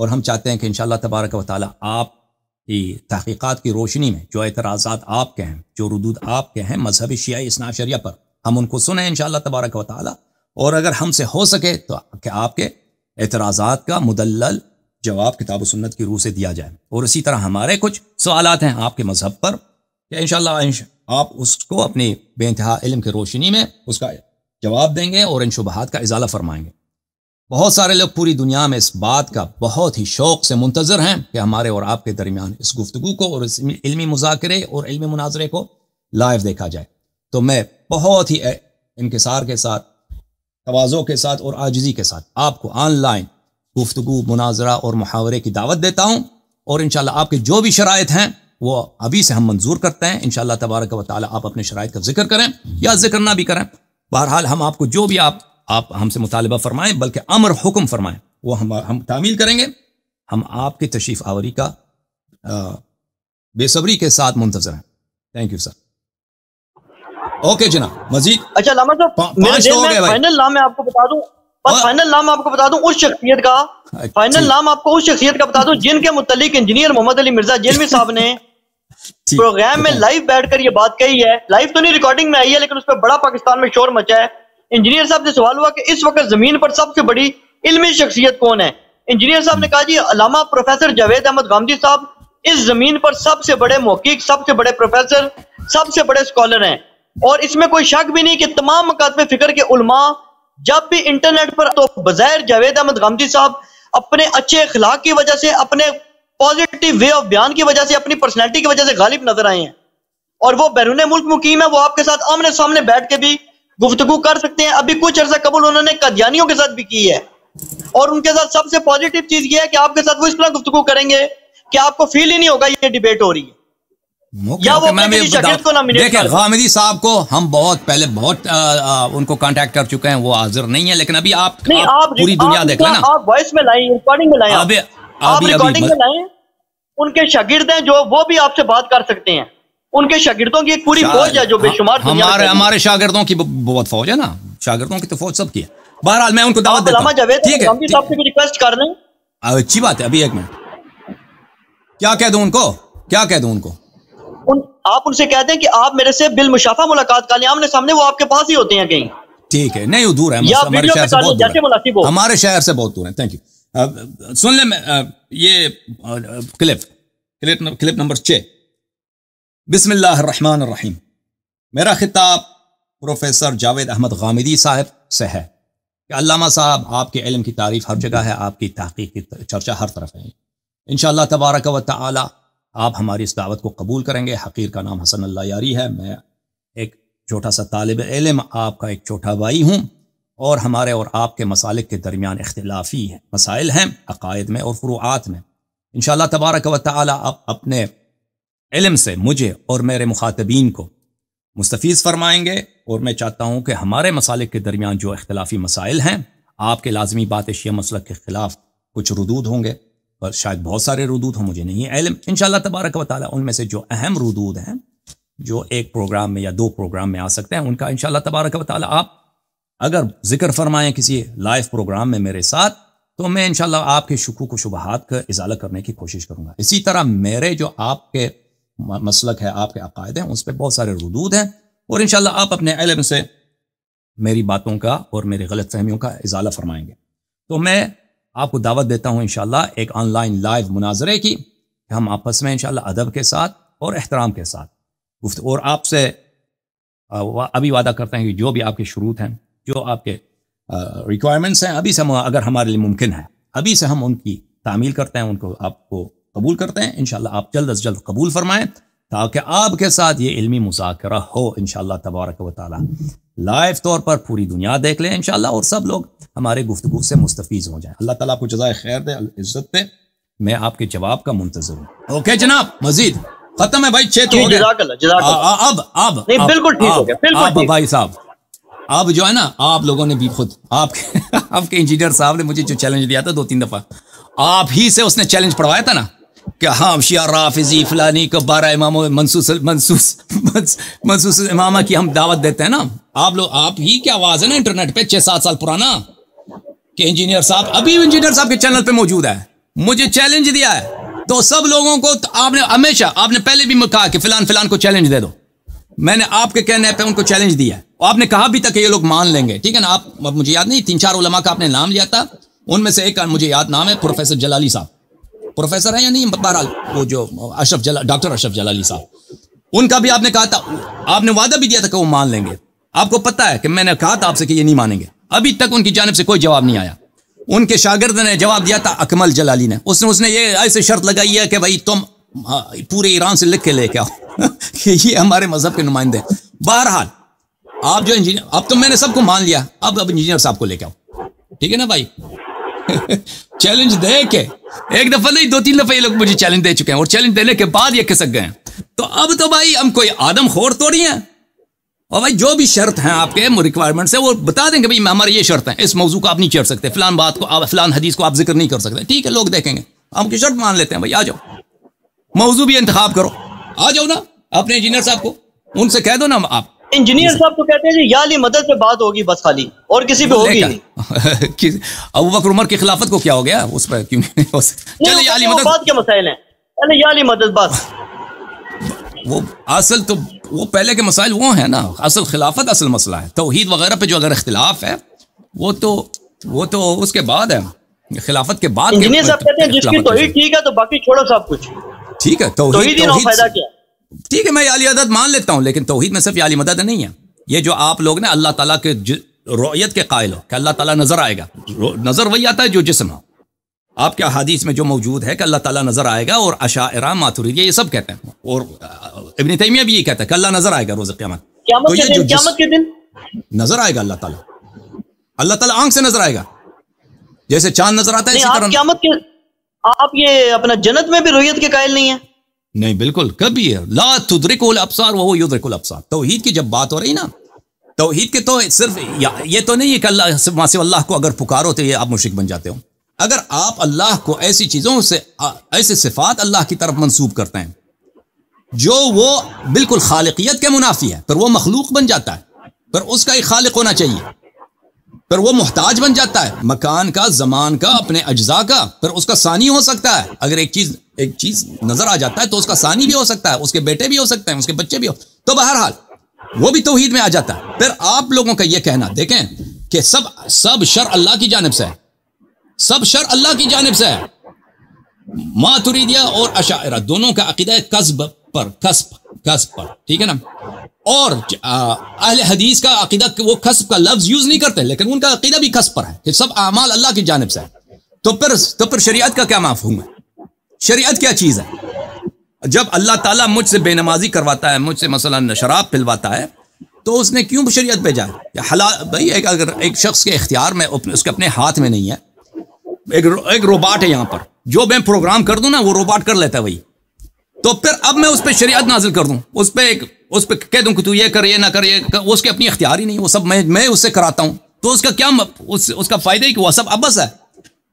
और हम चाहते हैं कि इन तबारक व ताली आप की तहकीक़ात की रोशनी में जो एतराज़ा आपके हैं जो रदूद आपके हैं मजहब शिया इसनाशरिया पर हम उनको सुने इन तबारक व ताली और अगर हमसे हो सके तो कि आपके एतराज़ा का मुदल जवाब किताब सुन्नत की रूह से दिया जाए और इसी तरह हमारे कुछ सवाल हैं आपके मजहब पर कि इन आप उसको अपनी बेानतहा इलम की रोशनी में उसका जवाब देंगे और इन शुबहत का इजाला फरमाएंगे बहुत सारे लोग पूरी दुनिया में इस बात का बहुत ही शौक से मुंतज़र हैं कि हमारे और आपके दरमियान इस गुफ्तु को और इस इलमी मुजाकरे और इलमी मुनाजरे को लाइव देखा जाए तो मैं बहुत ही इनकसार के साथ तोज़ों के साथ और आजिज़ी के साथ आपको ऑनलाइन गुफ्तु मुनाजरा और मुहावरे की दावत देता हूँ और इन आपके जो भी शराइ हैं वो अभी से हम मंजूर करते हैं इन तबारक वाली आप अपने शराइ का जिक्र करें या जिक्र ना भी करें बहरहाल हम आपको जो भी आप आप हमसे मुतालबा फरमाएं बल्कि अमर हुक्म फरमाएं वो हम हम तामील करेंगे हम आपके तशरीफ़ आवरी का बेसब्री के साथ मुंतजर हैं थैंक यू सर ओके जनाब मजीद अच्छा लामा साहब फाइनल नाम मैं आपको बता दूं बस फाइनल नाम आपको बता दूं उस शख्सियत का फाइनल अच्छा। नाम आपको उस शख्सियत का बता दूं जिनके मुतलिक इंजीनियर मोहम्मद अली मिर्जा जेलवी साहब ने प्रोग्राम में लाइव बैठकर ये बात कही है लाइव तो नहीं रिकॉर्डिंग में आई है लेकिन उस पर बड़ा पाकिस्तान में शोर मचा है इंजीनियर साहब से सवाल हुआ कि इस वक्त जमीन पर सबसे बड़ी इलमी शख्सियत कौन है इंजीनियर साहब ने कहा जी अलामा प्रोफेसर जावेद अहमद गांधी साहब इस जमीन पर सबसे बड़े मौकिक सबसे बड़े प्रोफेसर सबसे बड़े स्कॉलर हैं और इसमें कोई शक भी नहीं कि तमाम मकातब फिक्र के उलमा जब भी इंटरनेट पर तो बजैर जावेद अहमद गांधी साहब अपने अच्छे अखलाक की वजह से अपने पॉजिटिव वे ऑफ बयान की वजह से अपनी पर्सनैलिटी की वजह से गालिब नजर आए हैं और वो बैरून मुल्क मुकीम है वो आपके साथ आमने सामने बैठ के भी गुफ्तु कर सकते हैं अभी कुछ अर्सा कबल उन्होंने कदियानियों के साथ भी की है और उनके साथ सबसे पॉजिटिव चीज यह है कि आपके साथ वो इस तरह गुफ्तु करेंगे कि आपको फील ही नहीं होगा ये डिबेट हो रही है या गामिदी साहब को हम बहुत पहले बहुत आ, आ, उनको कांटेक्ट कर चुके हैं वो हाजिर नहीं है लेकिन अभी आप, आप, आप पूरी दुनिया देख लेना आप वॉइस में लाए रिकॉर्डिंग में लाए आप रिकॉर्डिंग में लाए उनके शागिर्द हैं जो वो भी आपसे बात कर सकते हैं उनके शागिदों की एक पूरी फौज है जो हाँ, बेशुमार हमारे हमारे शागिदों की बहुत फौज है ना शागिदों की तो फौज सबकी है बहरहाल मैं उनको दावत देता हूं ठीक है अच्छी बात है अभी एक मिनट क्या कह दू उनको क्या कह दू उनको उन आप उनसे कहते हैं कि आप मेरे से बिल मुशाफा मुलाकात कर लें आमने सामने वो आपके पास ही होते हैं कहीं ठीक है नहीं दूर है हमारे शहर से बहुत दूर है हमारे शहर से बहुत दूर है थैंक यू सुन ले मैं ये क्लिप क्लिप नंबर छह बिसमीम मेरा खिताब प्रोफेसर जावेद अहमद गामिदी साहब से है कि अल्लामा साहब आपके इल्म की तारीफ हर जगह है आपकी तहकीक की चर्चा हर तरफ है इन शाह तबारक व ताली आप हमारी इस दावत को कबूल करेंगे हकीर का नाम हसन अल्लाह यारी है मैं एक छोटा सा तालब इलम आपका एक छोटा भाई हूँ और हमारे और आपके मसालिक के दरमियान अख्तिलाफी है मसाइल हैं अकायद में और फ़ुरुआत में इन शाह तबारक व ताली आप अपने इलम से मुझे और मेरे मुखातबीन को मुस्तफ़ फरमाएंगे और मैं चाहता हूँ कि हमारे मसालिक के दरमियान जो अख्तिलाफी मसाइल हैं आपके लाजमी बात एशिया मसलक के ख़िलाफ़ कुछ रदूद होंगे और शायद बहुत सारे रदूद हों मुझे नहीं है इलम इन तबारक व ताली उनमें से जो अहम रदूद हैं जो एक प्रोग्राम में या दो प्रोग्राम में आ सकते हैं उनका इन तबारक व आप अगर जिक्र फरमाएँ किसी लाइव प्रोग्राम में मेरे साथ तो मैं इन आपके शकू को शुबहत का इजाला करने की कोशिश करूँगा इसी तरह मेरे जो आपके मसलक है आपके अकायद हैं उस पर बहुत सारे रदूद हैं और इन आप अपने इलम से मेरी बातों का और मेरी गलत फहमियों का इजाला फरमाएंगे तो मैं आपको दावत देता हूँ इन एक ऑनलाइन लाइव मुनाजरे की हम आपस में इन अदब के साथ और एहतराम के साथ गुफ्त और आपसे अभी वादा करते हैं कि जो भी आपके शुरू हैं जो आपके रिक्वायरमेंट्स हैं अभी से हम अगर हमारे लिए मुमकिन है अभी से हम उनकी तामील करते हैं उनको आपको कबूल करते हैं इनशाला आप जल्द अज जल्द कबूल फरमाएं ताकि आपके साथ ये इलमी मुजाकर हो इनशा तबारक व लाइव तौर पर पूरी दुनिया देख लें इनशाला और सब लोग हमारे गुफ्तु से मुस्तफ़ हो जाए अल्लाह तला आपको जजाय खैर दे इज्जत दे मैं आपके जवाब का मुंतजर हूँ ओके जनाब मजीद खत्म है भाई छे तो अब अब बिल्कुल ठीक हो अब भाई साहब अब जो है ना आप लोगों ने भी खुद आपके आपके इंजीनियर साहब ने मुझे जो चैलेंज दिया था दो तीन दफा आप ही से उसने चैलेंज पढ़वाया था ना क्या हम शिया राफिजी फलानी को बारा इमाम मनसूस मनसूस मनसूस इमामा की हम दावत देते हैं ना आप लोग आप ही क्या आवाज़ है ना इंटरनेट पे छह सात साल पुराना कि इंजीनियर साहब अभी इंजीनियर साहब के चैनल पे मौजूद है मुझे चैलेंज दिया है तो सब लोगों को तो आपने हमेशा आपने पहले भी कहा कि फिलान फिलान को चैलेंज दे दो मैंने आपके कहने पे उनको चैलेंज दिया है और आपने कहा भी तक ये लोग मान लेंगे ठीक है ना आप मुझे याद नहीं तीन चार उलमा का आपने नाम लिया था उनमें से एक मुझे याद नाम है प्रोफेसर जलाली साहब प्रोफेसर है या नहीं बहरहाल वो जो अशरफ जला डॉक्टर अशरफ जलाली साहब उनका भी आपने कहा था आपने वादा भी दिया था कि वो मान लेंगे आपको पता है कि मैंने कहा था आपसे कि ये नहीं मानेंगे अभी तक उनकी जानब से कोई जवाब नहीं आया उनके शागिर्द ने जवाब दिया था अकमल जलाली ने उसने उसने ये ऐसे शर्त लगाई है कि भाई तुम हाँ, पूरे ईरान से लिख के लेके आओ कि ये हमारे मजहब के नुमाइंदे बहरहाल आप जो इंजीनियर अब तो मैंने सबको मान लिया अब अब इंजीनियर साहब को लेके आओ ठीक है ना भाई चैलेंज दे के एक दफा नहीं दो तीन दफा ये लोग मुझे चैलेंज दे चुके हैं और चैलेंज देने के बाद ये खिसक गए तो अब तो भाई हम कोई आदम खोर तो नहीं है और भाई जो भी शर्त हैं आपके रिक्वायरमेंट है वो बता देंगे भाई हमारी ये शर्त है इस मौजू को आप नहीं चढ़ सकते फिलहान बात को आप फिलहान हदीस को आप जिक्र नहीं कर सकते ठीक है लोग देखेंगे हम की शर्त मान लेते हैं भाई आ जाओ मौजू भी इंतखा करो आ जाओ ना अपने इंजीनियर साहब को उनसे कह दो ना आप इंजीनियर साहब तो कहते हैं या अली मदद पे बात होगी बस खाली और किसी पे होगी नहीं अब बकर उमर की खिलाफत को क्या हो गया उस पर क्यों नहीं हो सकता चलो याली मदद बात के मसाइल हैं पहले याली मदद बस वो असल तो वो पहले के मसाइल वो है ना असल खिलाफत असल मसला है तोहहीद वगैरह पे जो अगर इख्तलाफ है वो तो वो तो उसके बाद है खिलाफत के बाद इंजीनियर साहब कहते हैं जिसकी तोहहीद ठीक है तो बाकी छोड़ो सब कुछ ठीक है तोहहीद तोहहीद फायदा क्या ठीक है मैं याली मदद मान लेता हूँ लेकिन तोहहीद में सिर्फ याली मदद नहीं है ये जो आप लोग ना अल्लाह ताला के रोयत के कायल हो कि अल्लाह ताला नजर आएगा नजर वही आता है जो जिसम हो आपके हादीस में जो मौजूद है कि अल्लाह ताला नजर आएगा और अशाइरा माथुरिया ये सब कहते हैं और इबन तैमिया भी ये कहता है कि अल्लाह नजर आएगा रोज़ क्या तो ये जो नजर आएगा अल्लाह ताला अल्लाह ताला आंख से नजर आएगा जैसे चांद नजर आता है इसी आप ये अपना जन्नत में भी रोयत के कायल नहीं है नहीं बिल्कुल कभी है ला तुद्रिकुल अबसार वो युद्रिकुल अबसार तोहहीद की जब बात हो रही ना तोहहीद के तो सिर्फ ये तो नहीं है कि अल्लाह मासी अल्लाह को अगर पुकारो तो ये आप मुशिक बन जाते हो अगर आप अल्लाह को ऐसी चीज़ों से ऐसे सिफात अल्लाह की तरफ मनसूब करते हैं जो वो बिल्कुल खालकियत के मुनाफी है पर वो मखलूक बन जाता है पर उसका ही खालिक होना चाहिए पर वो मोहताज बन जाता है मकान का जमान का अपने अज्जा का फिर उसका सानी हो सकता है अगर एक चीज एक चीज नजर आ जाता है तो उसका सानी भी हो सकता है उसके बेटे भी हो सकते हैं उसके बच्चे भी हो तो बहरहाल वो भी तोहहीद में आ जाता है फिर आप लोगों का यह कहना देखें कि सब सब शर अल्लाह की जानब से है सब शर अल्लाह की जानब से है मातुरीदिया और अशायरा दोनों का अकीदा कस्ब पर कस्ब कस्ब पर ठीक है ना और अहल हदीस का अकीदा वो खसब का लफ्ज यूज नहीं करते लेकिन उनका अकीदा भी खसब पर है कि सब आमाल अल्लाह की जानब से है तो फिर तो फिर शरीयत का क्या माफूम है शरीयत क्या चीज़ है जब अल्लाह ताला मुझसे बेनमाजी करवाता है मुझसे मसला शराब पिलवाता है तो उसने क्यों शरीयत पे जाए हला भाई एक अगर एक शख्स के इख्तियार में उसके अपने हाथ में नहीं है एक एक रोबाट है यहाँ पर जो मैं प्रोग्राम कर दूँ ना वो रोबाट कर लेता है वही तो फिर अब मैं उस पर शरीयत नाजिल कर दूँ उस पर एक उस पर कह दूं कि तू ये कर ये ना कर ये कर, उसके अपनी अख्तियार ही नहीं वो सब मैं मैं उससे कराता हूँ तो उसका क्या उस, उसका फ़ायदा ही कि वह सब अबस है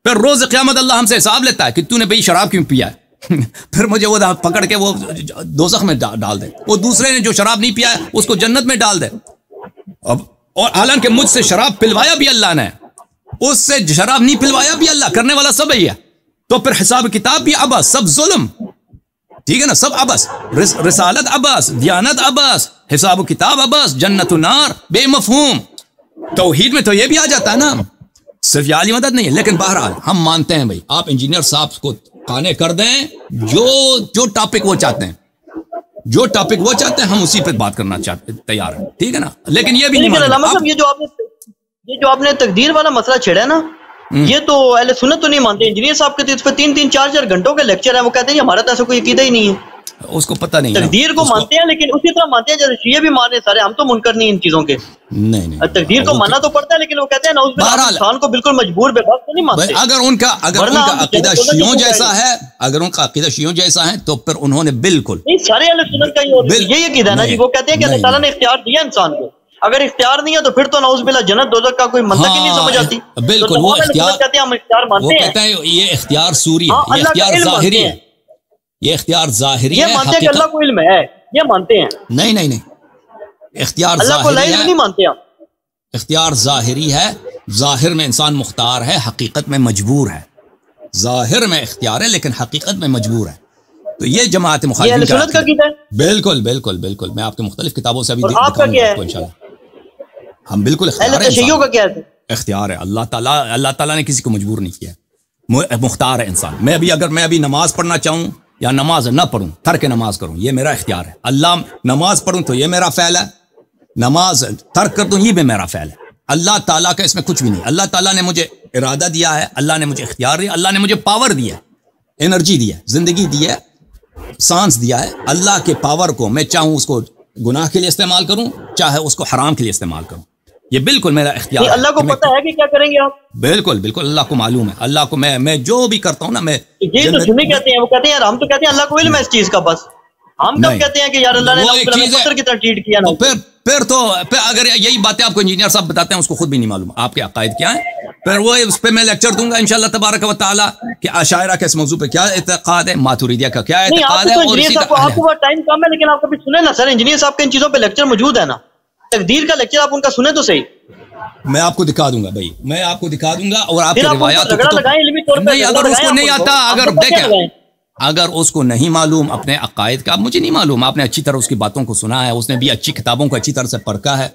फिर रोज़ क़्यामत अल्लाह हमसे हिसाब लेता है कि तूने भाई शराब क्यों पिया है फिर मुझे वो पकड़ के वो दोजख में डा, डाल दे वो दूसरे ने जो शराब नहीं पिया है उसको जन्नत में डाल दे अब और हालांकि मुझसे शराब पिलवाया भी अल्लाह ने उससे शराब नहीं पिलवाया भी अल्लाह करने वाला सब ही है तो फिर हिसाब किताब भी अब सब जुल्म ठीक है ना सब अबस रिस, रिसालत अबस दयानत अबस हिसाब किताब अबस जन्नत नार बेमफहूम तोहहीद में तो ये भी आ जाता है ना सिर्फ याली मदद नहीं है लेकिन बहरहाल हम मानते हैं भाई आप इंजीनियर साहब को काने कर दें जो जो टॉपिक वो चाहते हैं जो टॉपिक वो चाहते हैं हम उसी पर बात करना चाहते तैयार हैं ठीक है ना लेकिन ये भी नहीं, नहीं, नहीं, नहीं आप... ये जो आपने ये जो आपने तकदीर वाला मसला छेड़ा है ना हम्म। ये तो अहले सुनत तो नहीं मानते इंजीनियर साहब कहते उस पर तीन तीन चार चार घंटों के लेक्चर है वो कहते हैं हमारा तो ऐसा कोई अकीदा ही नहीं है उसको पता नहीं तकदीर को मानते हैं लेकिन उसी तरह मानते हैं जैसे शिया भी मान रहे सारे हम तो मुनकर नहीं इन चीजों के नहीं नहीं तकदीर को मानना तो पड़ता है लेकिन वो कहते हैं ना उस इंसान को बिल्कुल मजबूर बेबस तो नहीं मानते अगर उनका अगर उनका तो अकीदा शियों जैसा है अगर उनका अकीदा शियों जैसा है तो फिर उन्होंने बिल्कुल सारे अहले सुनत का ही यही अकीदा है ना जी वो कहते हैं कि अल्लाह ताला ने इख्तियार दिया इंसान को अगर इख्तियार नहीं है तो फिर तो बिला जन्नत दोजक का कोई मतलब हाँ, नहीं समझ आती तो बिल्कुल तो तो वो इख्तियार कहते ये इख्तियार सूरी हाँ, है ये इख्तियार हाँ, जाहिरी है ये इख्तियार जाहिरी है मानते हैं अल्लाह को इल्म है ये मानते हैं नहीं नहीं नहीं इख्तियार अल्लाह को इल्म नहीं मानते आप इख्तियार जाहिरी है जाहिर में इंसान मुख्तार है हकीकत में मजबूर है जाहिर में इख्तियार है लेकिन हकीकत में मजबूर है तो ये जमात मुखालिफ बिल्कुल बिल्कुल बिल्कुल मैं आपके मुख्तलिफ किताबों से अभी आपका क्या है हम बिल्कुल अख्तियार है इख्तियार है अल्लाह ताला अल्लाह ताला ने किसी को मजबूर नहीं किया मुख्तार है इंसान मैं अभी अगर मैं अभी नमाज पढ़ना चाहूँ या नमाज ना पढ़ूँ थर के नमाज करूँ ये मेरा इख्तियार है अल्लाह नमाज पढ़ूँ तो ये मेरा फैल है नमाज थर कर दूँ ये भी मेरा फैल है अल्लाह ताला का इसमें कुछ भी नहीं अल्लाह ताला ने मुझे इरादा दिया है अल्लाह ने मुझे इख्तियार दिया अल्लाह ने मुझे पावर दिया एनर्जी दिया ज़िंदगी दिया है सांस दिया है अल्लाह के पावर को मैं चाहूँ उसको गुनाह के लिए इस्तेमाल करूँ चाहे उसको हराम के लिए इस्तेमाल करूँ ये बिल्कुल मेरा इख्तियार अल्लाह को पता है कि क्या करेंगे आप बिल्कुल बिल्कुल अल्लाह को मालूम है अल्लाह को मैं मैं जो भी करता हूँ ना मैं ये तो जुमे कहते हैं वो कहते हैं यार हम तो कहते हैं अल्लाह को इल्म है इस चीज का बस हम कब कहते हैं कि यार अल्लाह ने पत्थर की तरह ट्रीट किया ना तो फिर फिर तो फिर अगर यही बातें आपको इंजीनियर साहब बताते हैं उसको खुद भी नहीं मालूम आपके अकायद क्या है फिर वो उस पर मैं लेक्चर दूंगा इंशाल्लाह तबारक व ताला कि आशायरा के इस मौजू पे क्या एतकाद है माथुरिदिया का क्या एतकाद है तो और इसी का आपको टाइम कम है लेकिन आप कभी सुने ना सर इंजीनियर साहब के इन चीजों पर लेक्चर मौजूद है ना तकदीर का लेक्चर आप उनका सुने तो सही मैं आपको दिखा दूंगा भाई मैं आपको दिखा दूंगा और आपकी तो- नहीं अगर उसको नहीं आता अगर देखे अगर उसको नहीं मालूम अपने अकायद का मुझे नहीं मालूम आपने अच्छी तरह उसकी बातों को सुना है उसने भी अच्छी किताबों को अच्छी तरह से पढ़ा है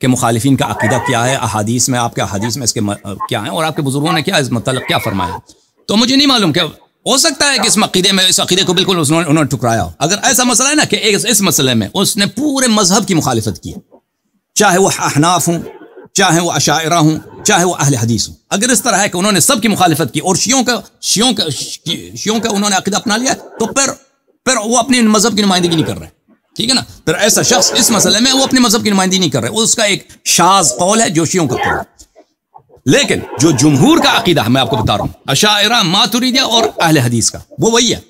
कि मुखालफी का अकीदा क्या है अहादीस में आपके अहादीस में इसके क्या है और आपके बुजुर्गों ने क्या इस मतलब क्या फरमाया तो मुझे नहीं मालूम क्या हो सकता है कि इस अकीदे में इस अकीदे को बिल्कुल उन्होंने उन्होंने ठुकराया अगर ऐसा मसला है ना कि इस मसले में उसने पूरे मजहब की मुखालफत की चाहे वह अहनाफ हों चाहे वह अशायरा हों चाहे वह अहल हदीस हों अगर इस तरह है कि उन्होंने सबकी मुखालफत की और शियों का शियों का शियों का उन्होंने अकीदा अपना लिया तो फिर फिर वो अपने मजहब की नुमाइंदगी नहीं कर रहे ठीक है ना फिर ऐसा शख्स इस मसले में वो अपने मजहब की नुमाइंदगी नहीं कर रहे उसका एक शाज कौल है जो शियों का कौल है लेकिन जो जमहूर का अकीदा है मैं आपको बता रहा हूँ अशायरा मातुरीदिया और अहल हदीस का वो वही है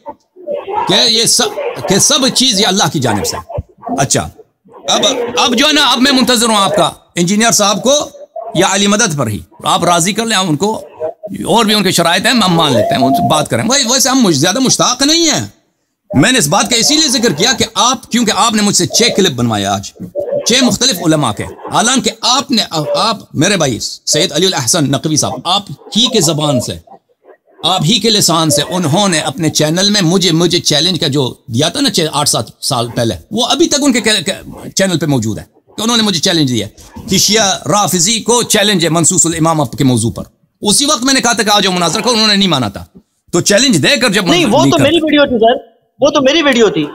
कि ये सब कि सब चीज़ ये अल्लाह की जानब से अच्छा अब अब जो है ना अब मैं मुंतजर हूँ आपका इंजीनियर साहब को या अली मदद पर ही आप राजी कर लें हम उनको और भी उनके शरात हैं हम मान लेते हैं उनसे बात करें वही वैसे हम ज़्यादा मुश्ताक नहीं हैं मैंने इस बात का इसीलिए जिक्र किया कि आप क्योंकि आपने मुझसे छः क्लिप बनवाया आज छः मुख्तलिफ उलमा के हालांकि आपने आप मेरे भाई सैद अली अहसन नकवी साहब आप ही के जबान से आप ही के लिसान से उन्होंने अपने चैनल में मुझे मुझे चैलेंज का जो दिया था ना आठ सात साल पहले वो अभी तक उनके चैनल पे मौजूद है कि तो उन्होंने मुझे चैलेंज दिया कि शिया राफिजी को चैलेंज है मनसूस इमाम के मौजू पर उसी वक्त मैंने कहा था कि आज मुनाजर को उन्होंने नहीं माना था तो चैलेंज देकर जब नहीं वो तो मेरी वीडियो थी सर वो तो मेरी वीडियो थी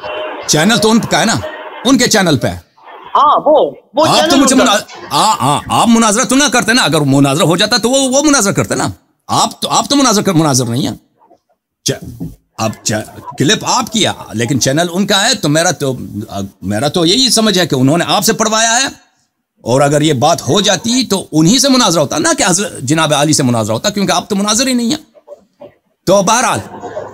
चैनल तो उनका है ना उनके चैनल पे आ, हाँ, वो, वो आप तो मुझे मुना... आ, आ, आप मुनाजरा तो ना करते ना अगर मुनाजरा हो जाता तो वो वो मुनाजरा करते ना आप तो आप तो मुनाजर कर मुनाजर नहीं है अब क्लिप आप किया लेकिन चैनल उनका है तो मेरा तो मेरा तो यही समझ है कि उन्होंने आपसे पढ़वाया है और अगर ये बात हो जाती तो उन्हीं से मुनाजरा होता ना कि जिनाब आली से मुनाजरा होता क्योंकि आप तो मुनाजर ही नहीं है तो बहरहाल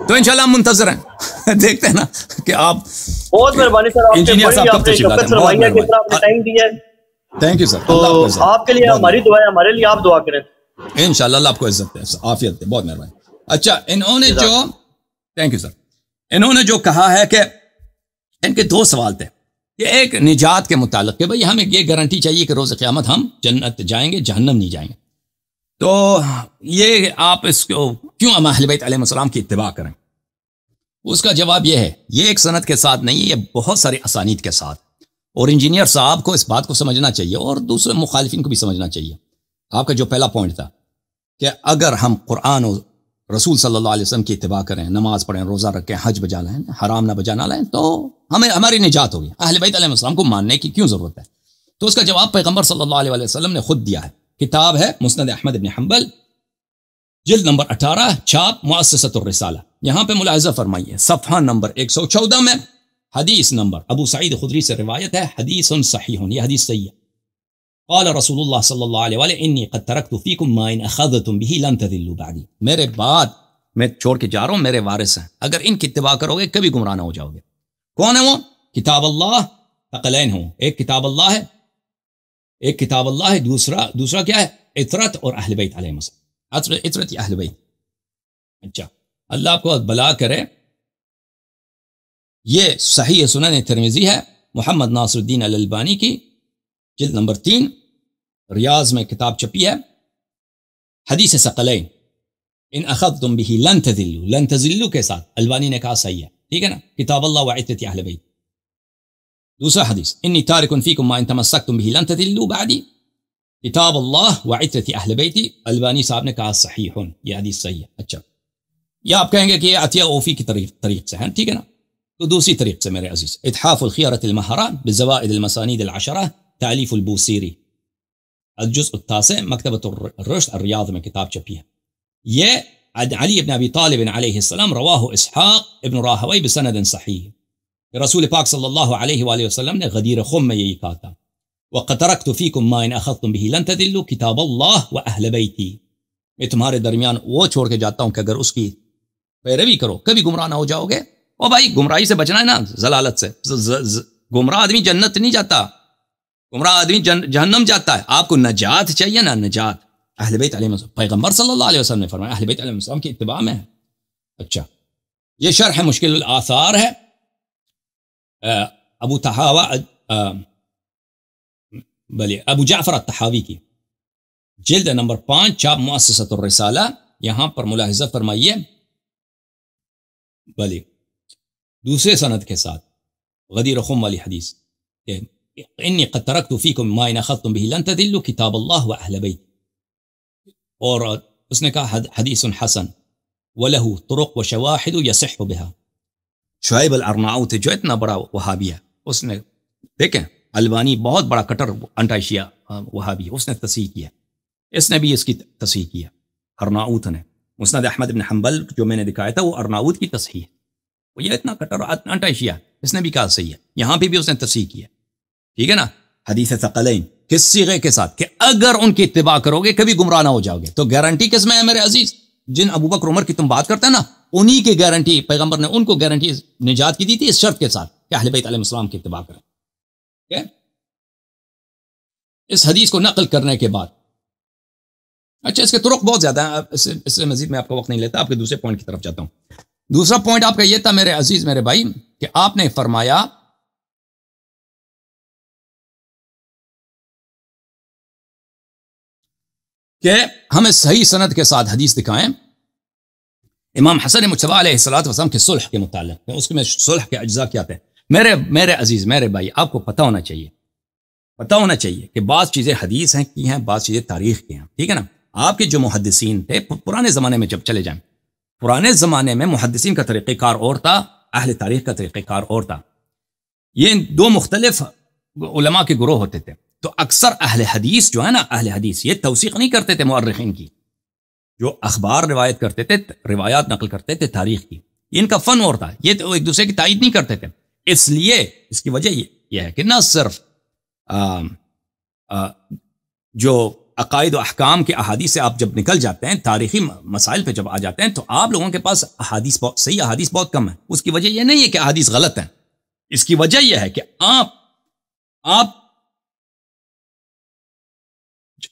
तो इंशाल्लाह मुंतजर हैं देखते हैं ना कि आप बहुत मेहरबानी सर इंजीनियर साहब कब तशरीफ लाते हैं थैंक यू सर तो आपके लिए हमारी दुआ है हमारे लिए आप दुआ करें इन आपको इज्जत है आफियत है बहुत मेहरबानी अच्छा इन्होंने जो थैंक यू सर इन्होंने जो कहा है कि इनके दो सवाल थे कि एक निजात के मुतालिक भाई हमें ये गारंटी चाहिए कि रोज़ क़्यामत हम जन्नत जाएंगे जहन्नम नहीं जाएंगे तो ये आप इसको क्यों अमाहल की इतवा करें उसका जवाब यह है ये एक सनत के साथ नहीं है ये बहुत सारे असानीत के साथ और इंजीनियर साहब को इस बात को समझना चाहिए और दूसरे मुखालफिन को भी समझना चाहिए आपका जो पहला पॉइंट था कि अगर हम कुरान और रसूल सल्लल्लाहु अलैहि वसल्लम की इतबा करें नमाज पढ़ें रोज़ा रखें हज बजा लें हराम ना ना लें तो हमें हमारी निजात होगी अहल बैतम को मानने की क्यों ज़रूरत है तो उसका जवाब पैगम्बर सल्ला वसलम ने खुद दिया है किताब है मुस्ंद अहमद इबन हम्बल जिल्द नंबर अठारह छाप मुआसतरसाला यहाँ पे मुलाजा फरमाइए सफ़ा नंबर एक सौ चौदह में हदीस नंबर अबू सईद खुदरी से रिवायत है हदीस सही होनी हदीस सही है قال रसूल सल्लल्लाहु इन्नी कद तरक तुफ़ीकुम माइन अखदतुम बिही लम तदिल्लू बादी मेरे बाद मैं छोड़ के जा रहा हूँ मेरे वारिस हैं अगर इनकी इतवा करोगे कभी गुमराह ना हो जाओगे कौन है वो किताब अल्लाह तकलैन हूँ एक किताब अल्लाह है एक किताब अल्लाह है दूसरा दूसरा क्या है इतरत और अहल बैत अच्छा, इतरत अहल बैत अच्छा अल्लाह आपको भला करे ये सही सुनन तिरमिज़ी है मोहम्मद नासरुद्दीन अल्बानी की جلد نمبر 10 رياض من كتاب شبيه حديث سقلين ان اخذتم به لن تذلوا لن تذلوا كيسات البانين كاسيا لكن كتاب الله وعدتي اهل بيت دوسا حديث اني تارك فيكم ما ان تمسكتم به لن تذلوا بعدي كتاب الله وعدتي اهل بيتي الباني صابنا صحيح يا حديث سيء اتشاب يا اب كان كي اتيا او فيك طريق طريق سهن تيجنا دوسي طريق سمير عزيز اتحاف الخيارة المهران بالزوائد المسانيد العشره تأليف البوصيري الجزء التاسع مكتبة الرشد الرياضي من كتاب شبيه ي عن علي بن أبي طالب عليه السلام رواه إسحاق ابن راهوي بسند صحيح رسول پاک صلى الله عليه وآله وسلم غدير خم ييكاتا وقد تركت فيكم ما ان اخذتم به لن تذلوا كتاب الله وأهل بيتي بیتی میں تمہارے درمیان وہ چھوڑ کے جاتا ہوں کہ اگر اس کی پیروی کرو کبھی گمراہ نہ ہو جاؤ گے او بھائی گمراہی سے بچنا ہے نا زلالت سے گمراہ آدمی جنت نہیں جاتا गुमराह आदमी जहन्नम जाता है आपको नजात चाहिए ना नजात अहल पैगम्बर सल्लल्लाहु अलैहि ने फरमाया अहल की इतबा में है अच्छा ये शर है मुश्किल आसार है अबू तहावा बलिए अबू जाफर तहावी की जल्द नंबर पाँच चाप मुसतरसाला यहाँ पर मुलाहजा फरमाइए बलिए दूसरे सनत के साथ गदीर खुम वाली हदीस إني قد تركت فيكم ما إن أخذتم به لن تذلوا كتاب الله وأهل بيت اور اس نے کہا حدیث حسن وله طرق وشواحد يصح بها شعيب الارناؤت جو اتنا بڑا وہابی ہے اس نے دیکھیں البانی بہت بڑا کٹر انٹائشیا وہابی ہے اس نے تصحیح کیا اس نے بھی اس کی تصحیح کیا ارناؤت نے مسند احمد بن حنبل جو میں نے دکھایا تھا وہ ارناؤت کی تصحیح ہے وہ یہ اتنا کٹر انٹائشیا اس نے بھی کہا صحیح ہے یہاں پہ بھی, بھی اس نے تصحیح کیا ठीक है ना हदीस सकलैन किस सीगे के साथ कि अगर उनकी इतबा करोगे कभी गुमराह ना हो जाओगे तो गारंटी किस में है मेरे अजीज जिन अबू बकर उमर की तुम बात करते हैं ना उन्हीं की गारंटी पैगंबर ने उनको गारंटी निजात की दी थी इस शर्त के साथ कि अहल की इतबा करें ठीक है इस हदीस को नकल करने के बाद अच्छा इसके तुरक बहुत ज़्यादा है इससे इस मजीद मैं आपका वक्त नहीं लेता आपके दूसरे पॉइंट की तरफ जाता हूँ दूसरा पॉइंट आपका यह था मेरे अजीज मेरे भाई कि आपने फरमाया कि हमें सही सनत के साथ हदीस दिखाएं इमाम हसन मुशतबात वसम के सुलह के मुतालिक उसमें सुलह के अज्जा क्या थे मेरे मेरे अजीज़ मेरे भाई आपको पता होना चाहिए पता होना चाहिए कि बाज़ चीज़ें हदीस हैं की हैं बाज़ चीज़ें तारीख की हैं ठीक है ना आपके जो मुहदसिन थे पुराने ज़माने में जब चले जाएँ पुराने ज़माने में मुहदसिन का तरीक़ार और था अहल तारीख का तरीक़ार और था ये दो मुख्तलफ के ग्रोह होते थे तो अक्सर अहल हदीस जो है ना अहल हदीस ये तोसीक नहीं करते थे मर्रखीन की जो अखबार रिवायत करते थे रिवायात नकल करते थे तारीख की इनका फन और था ये तो एक दूसरे की तायद नहीं करते थे इसलिए इसकी वजह ये, ये है कि ना सिर्फ आ, आ, जो अकायद अहकाम के अहादी से आप जब निकल जाते हैं तारीखी मसाइल पे जब आ जाते हैं तो आप लोगों के पास अहादीस बहुत सही अहादीस बहुत कम है उसकी वजह यह नहीं है कि अहादीस गलत है इसकी वजह यह है कि आप आप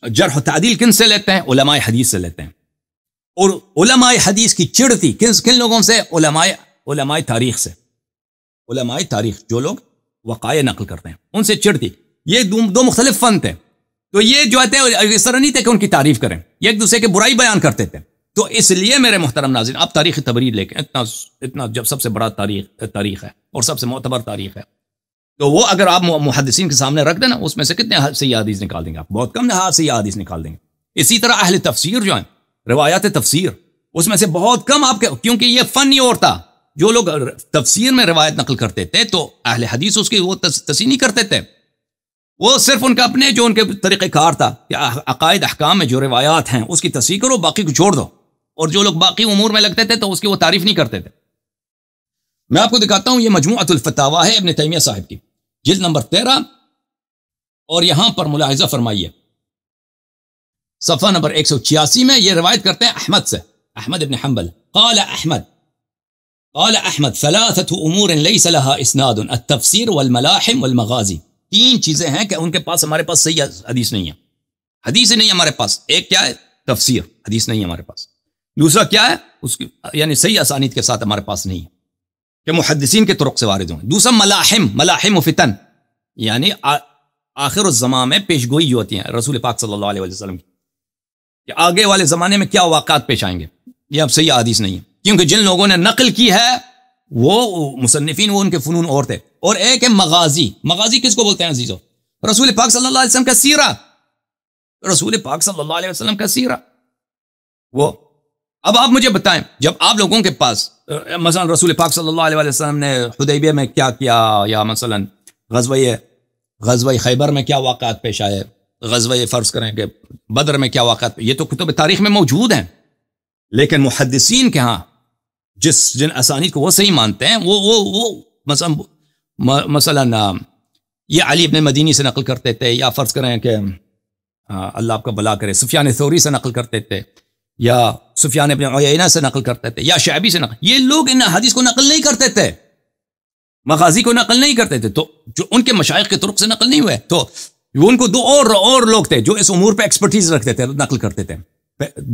जरह तदील किन से लेते हैं उलमाए हदीस से लेते हैं और उलमाए हदीस की चिड़ थी किन किन लोगों से उलमाए तारीख से उलमाए तारीख जो लोग वक़ाय नकल करते हैं उनसे चिड़ थी ये दो, दो मुख्तलिफ फन थे तो ये जो हैं इस तरह नहीं थे कि उनकी तारीफ करें ये एक दूसरे के बुराई बयान करते थे तो इसलिए मेरे मोहतरम नाजिन आप तारीख तबरी लेके इतना इतना जब सबसे बड़ा तारीख तारीख है और सबसे मोतबर तारीख है तो वो अगर आप मुहदसिन के सामने रख देना उसमें से कितने सही हदीस निकाल देंगे आप बहुत कम से सही हदीस निकाल देंगे इसी तरह अहल तफसीर जो है रवायात तफसीर उसमें से बहुत कम आपके क्योंकि ये फन नहीं और था जो लोग तफसीर में रवायत नकल करते थे तो अहल हदीस उसकी वो तसी नहीं करते थे वो सिर्फ उनका अपने जो उनके तरीक़ार था कि अकायद अहकाम में जो रवायात हैं उसकी तस्वीर करो बाकी को छोड़ दो और जो लोग बाकी उमूर में लगते थे तो उसकी वो तारीफ़ नहीं करते थे मैं आपको दिखाता हूं मजमू मजमूतुल्फतावा है अपने तैमिया साहिब की जिल्द नंबर तेरह और यहां पर मुलाहिजा फरमाइए सफा नंबर एक सौ छियासी में यह रिवायत करते हैं अहमद से अहमद इबन हम्बल काल अहमद काल अहमद सलासत उमूर लई सलाह इसनाद तफसर वलमलाहिम वलमगाजी तीन चीज़ें हैं कि उनके पास हमारे पास सही हदीस नहीं है हदीस नहीं हमारे पास एक क्या है तफसीर हदीस नहीं हमारे पास दूसरा क्या है उसकी यानी सही आसानी के साथ हमारे पास नहीं है कि मुहदसिन के तुरक से वारिद हुए दूसरा मलाहिम मलाहिम फितन यानी आखिर जमा में पेश गोई होती है रसूल पाक सल्लल्लाहु अलैहि वसल्लम की कि आगे वाले ज़माने में क्या वाकत पेश आएंगे ये अब सही हदीस नहीं है क्योंकि जिन लोगों ने नकल की है वो मुसनफिन वो उनके फ़नून और थे और एक है मगाजी मगाजी किसको बोलते हैं अजीज़ों रसूल पाक सल्लल्लाहु अलैहि वसल्लम का सीरा रसूल पाक सल्लल्लाहु अलैहि वसल्लम का सीरा वो अब आप मुझे बताएं जब आप लोगों के पास मसलन रसूल पाक सल्लल्लाहु अलैहि वसल्लम ने हदैबिया में क्या किया या मसलन गजबे गजब खैबर में क्या वाक़ात पेश आए गजब फ़र्ज़ करें कि बदर में क्या वाक़ात ये तो कुतब तारीख में मौजूद हैं लेकिन मुहदसिन के यहाँ जिस जिन आसानी को वो सही मानते हैं वो वो वो मसलन मसला ये अली अपने मदीनी से नकल करते थे या फ़र्ज़ करें कि अल्लाह आपका भला करे सुफियान थोरी से नकल करते थे या सुफियान अपने से नकल करते थे या शाबी से नकल ये लोग इन हदीस को नकल नहीं करते थे मगाजी को नकल नहीं करते थे तो जो उनके मशाइ के तुर्क से नकल नहीं हुए तो उनको दो और और लोग थे जो इस उमूर पर एक्सपर्टीज रखते थे नकल करते थे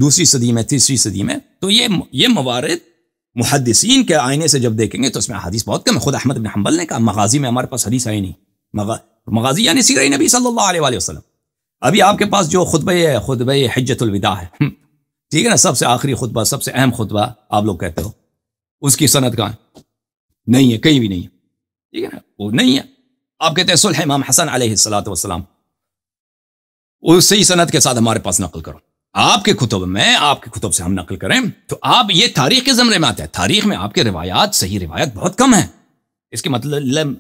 दूसरी सदी में तीसरी सदी में तो ये ये मवारद मुहदसिन के आईने से जब देखेंगे तो उसमें हदीस बहुत कम है खुद अहमद बिन हम्बल ने कहा मगाजी में हमारे पास हदीस आई नहीं मगा मगाजी यानी सीरा नबी सल्ला वसलम अभी आपके पास जो खुतब खुतब हजतुलविदा है ठीक है ना सबसे आखिरी खुतबा सबसे अहम खुतबा आप लोग कहते हो उसकी सनत कहाँ नहीं है कहीं भी नहीं है ठीक है ना वो नहीं है आप कहते हैं सुलह इमाम हसन सलाम सही सनत के साथ हमारे पास नकल करो आपके खुतब में आपके खुतब से हम नकल करें तो आप ये तारीख के जमरे में आते हैं तारीख में आपके रिवायात सही रिवायत बहुत कम है इसके मतलब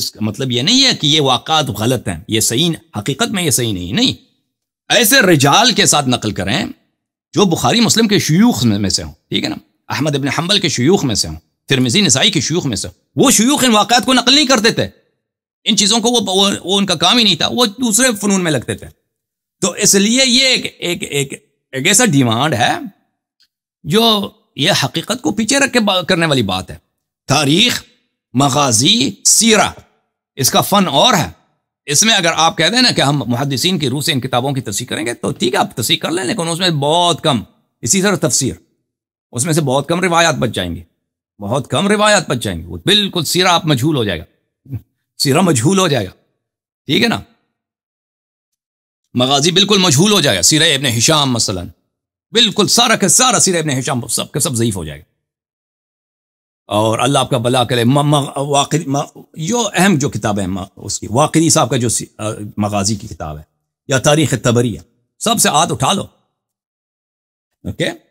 इसका मतलब ये नहीं है कि ये वाक़ात गलत हैं ये सही हकीकत में ये सही नहीं नहीं ऐसे रिजाल के साथ नकल करें जो बुखारी मुस्लिम के शयूख में से हों ठीक है ना अहमद इबन हम्बल के शयूख में से हों तिरमिजी नसाई के शयूख में से वो शयूख इन वाक़ात को नकल नहीं करते थे इन चीज़ों को वो, वो वो उनका काम ही नहीं था वो दूसरे फ़नून में लगते थे तो इसलिए ये एक एक एक, एक ऐसा डिमांड है जो ये हकीकत को पीछे रख के करने वाली बात है तारीख मगाजी सीरा इसका फ़न और है इसमें अगर आप कह दें ना कि हम मुहदसिन की रूह से इन किताबों की तस्वीर करेंगे तो ठीक है आप तस्वीर कर लें लेकिन उसमें बहुत कम इसी तरह तफसीर उसमें से बहुत कम रिवायात बच जाएंगे बहुत कम रिवायात बच जाएंगी वो बिल्कुल सिरा आप मजहूल हो जाएगा सिरा मजहूल हो जाएगा ठीक है ना मगाजी बिल्कुल मजहूल हो जाएगा सिरा इबन हिशाम मसलन बिल्कुल सारा के सारा सिरा इबन हिशाम सब के सब ज़यीफ़ हो जाएगा और अल्लाह आपका भला करे वाकई यो अहम जो किताब है उसकी वाकई साहब का जो मगाजी की किताब है या तारीख तबरी है सबसे हाथ उठा लो ओके okay?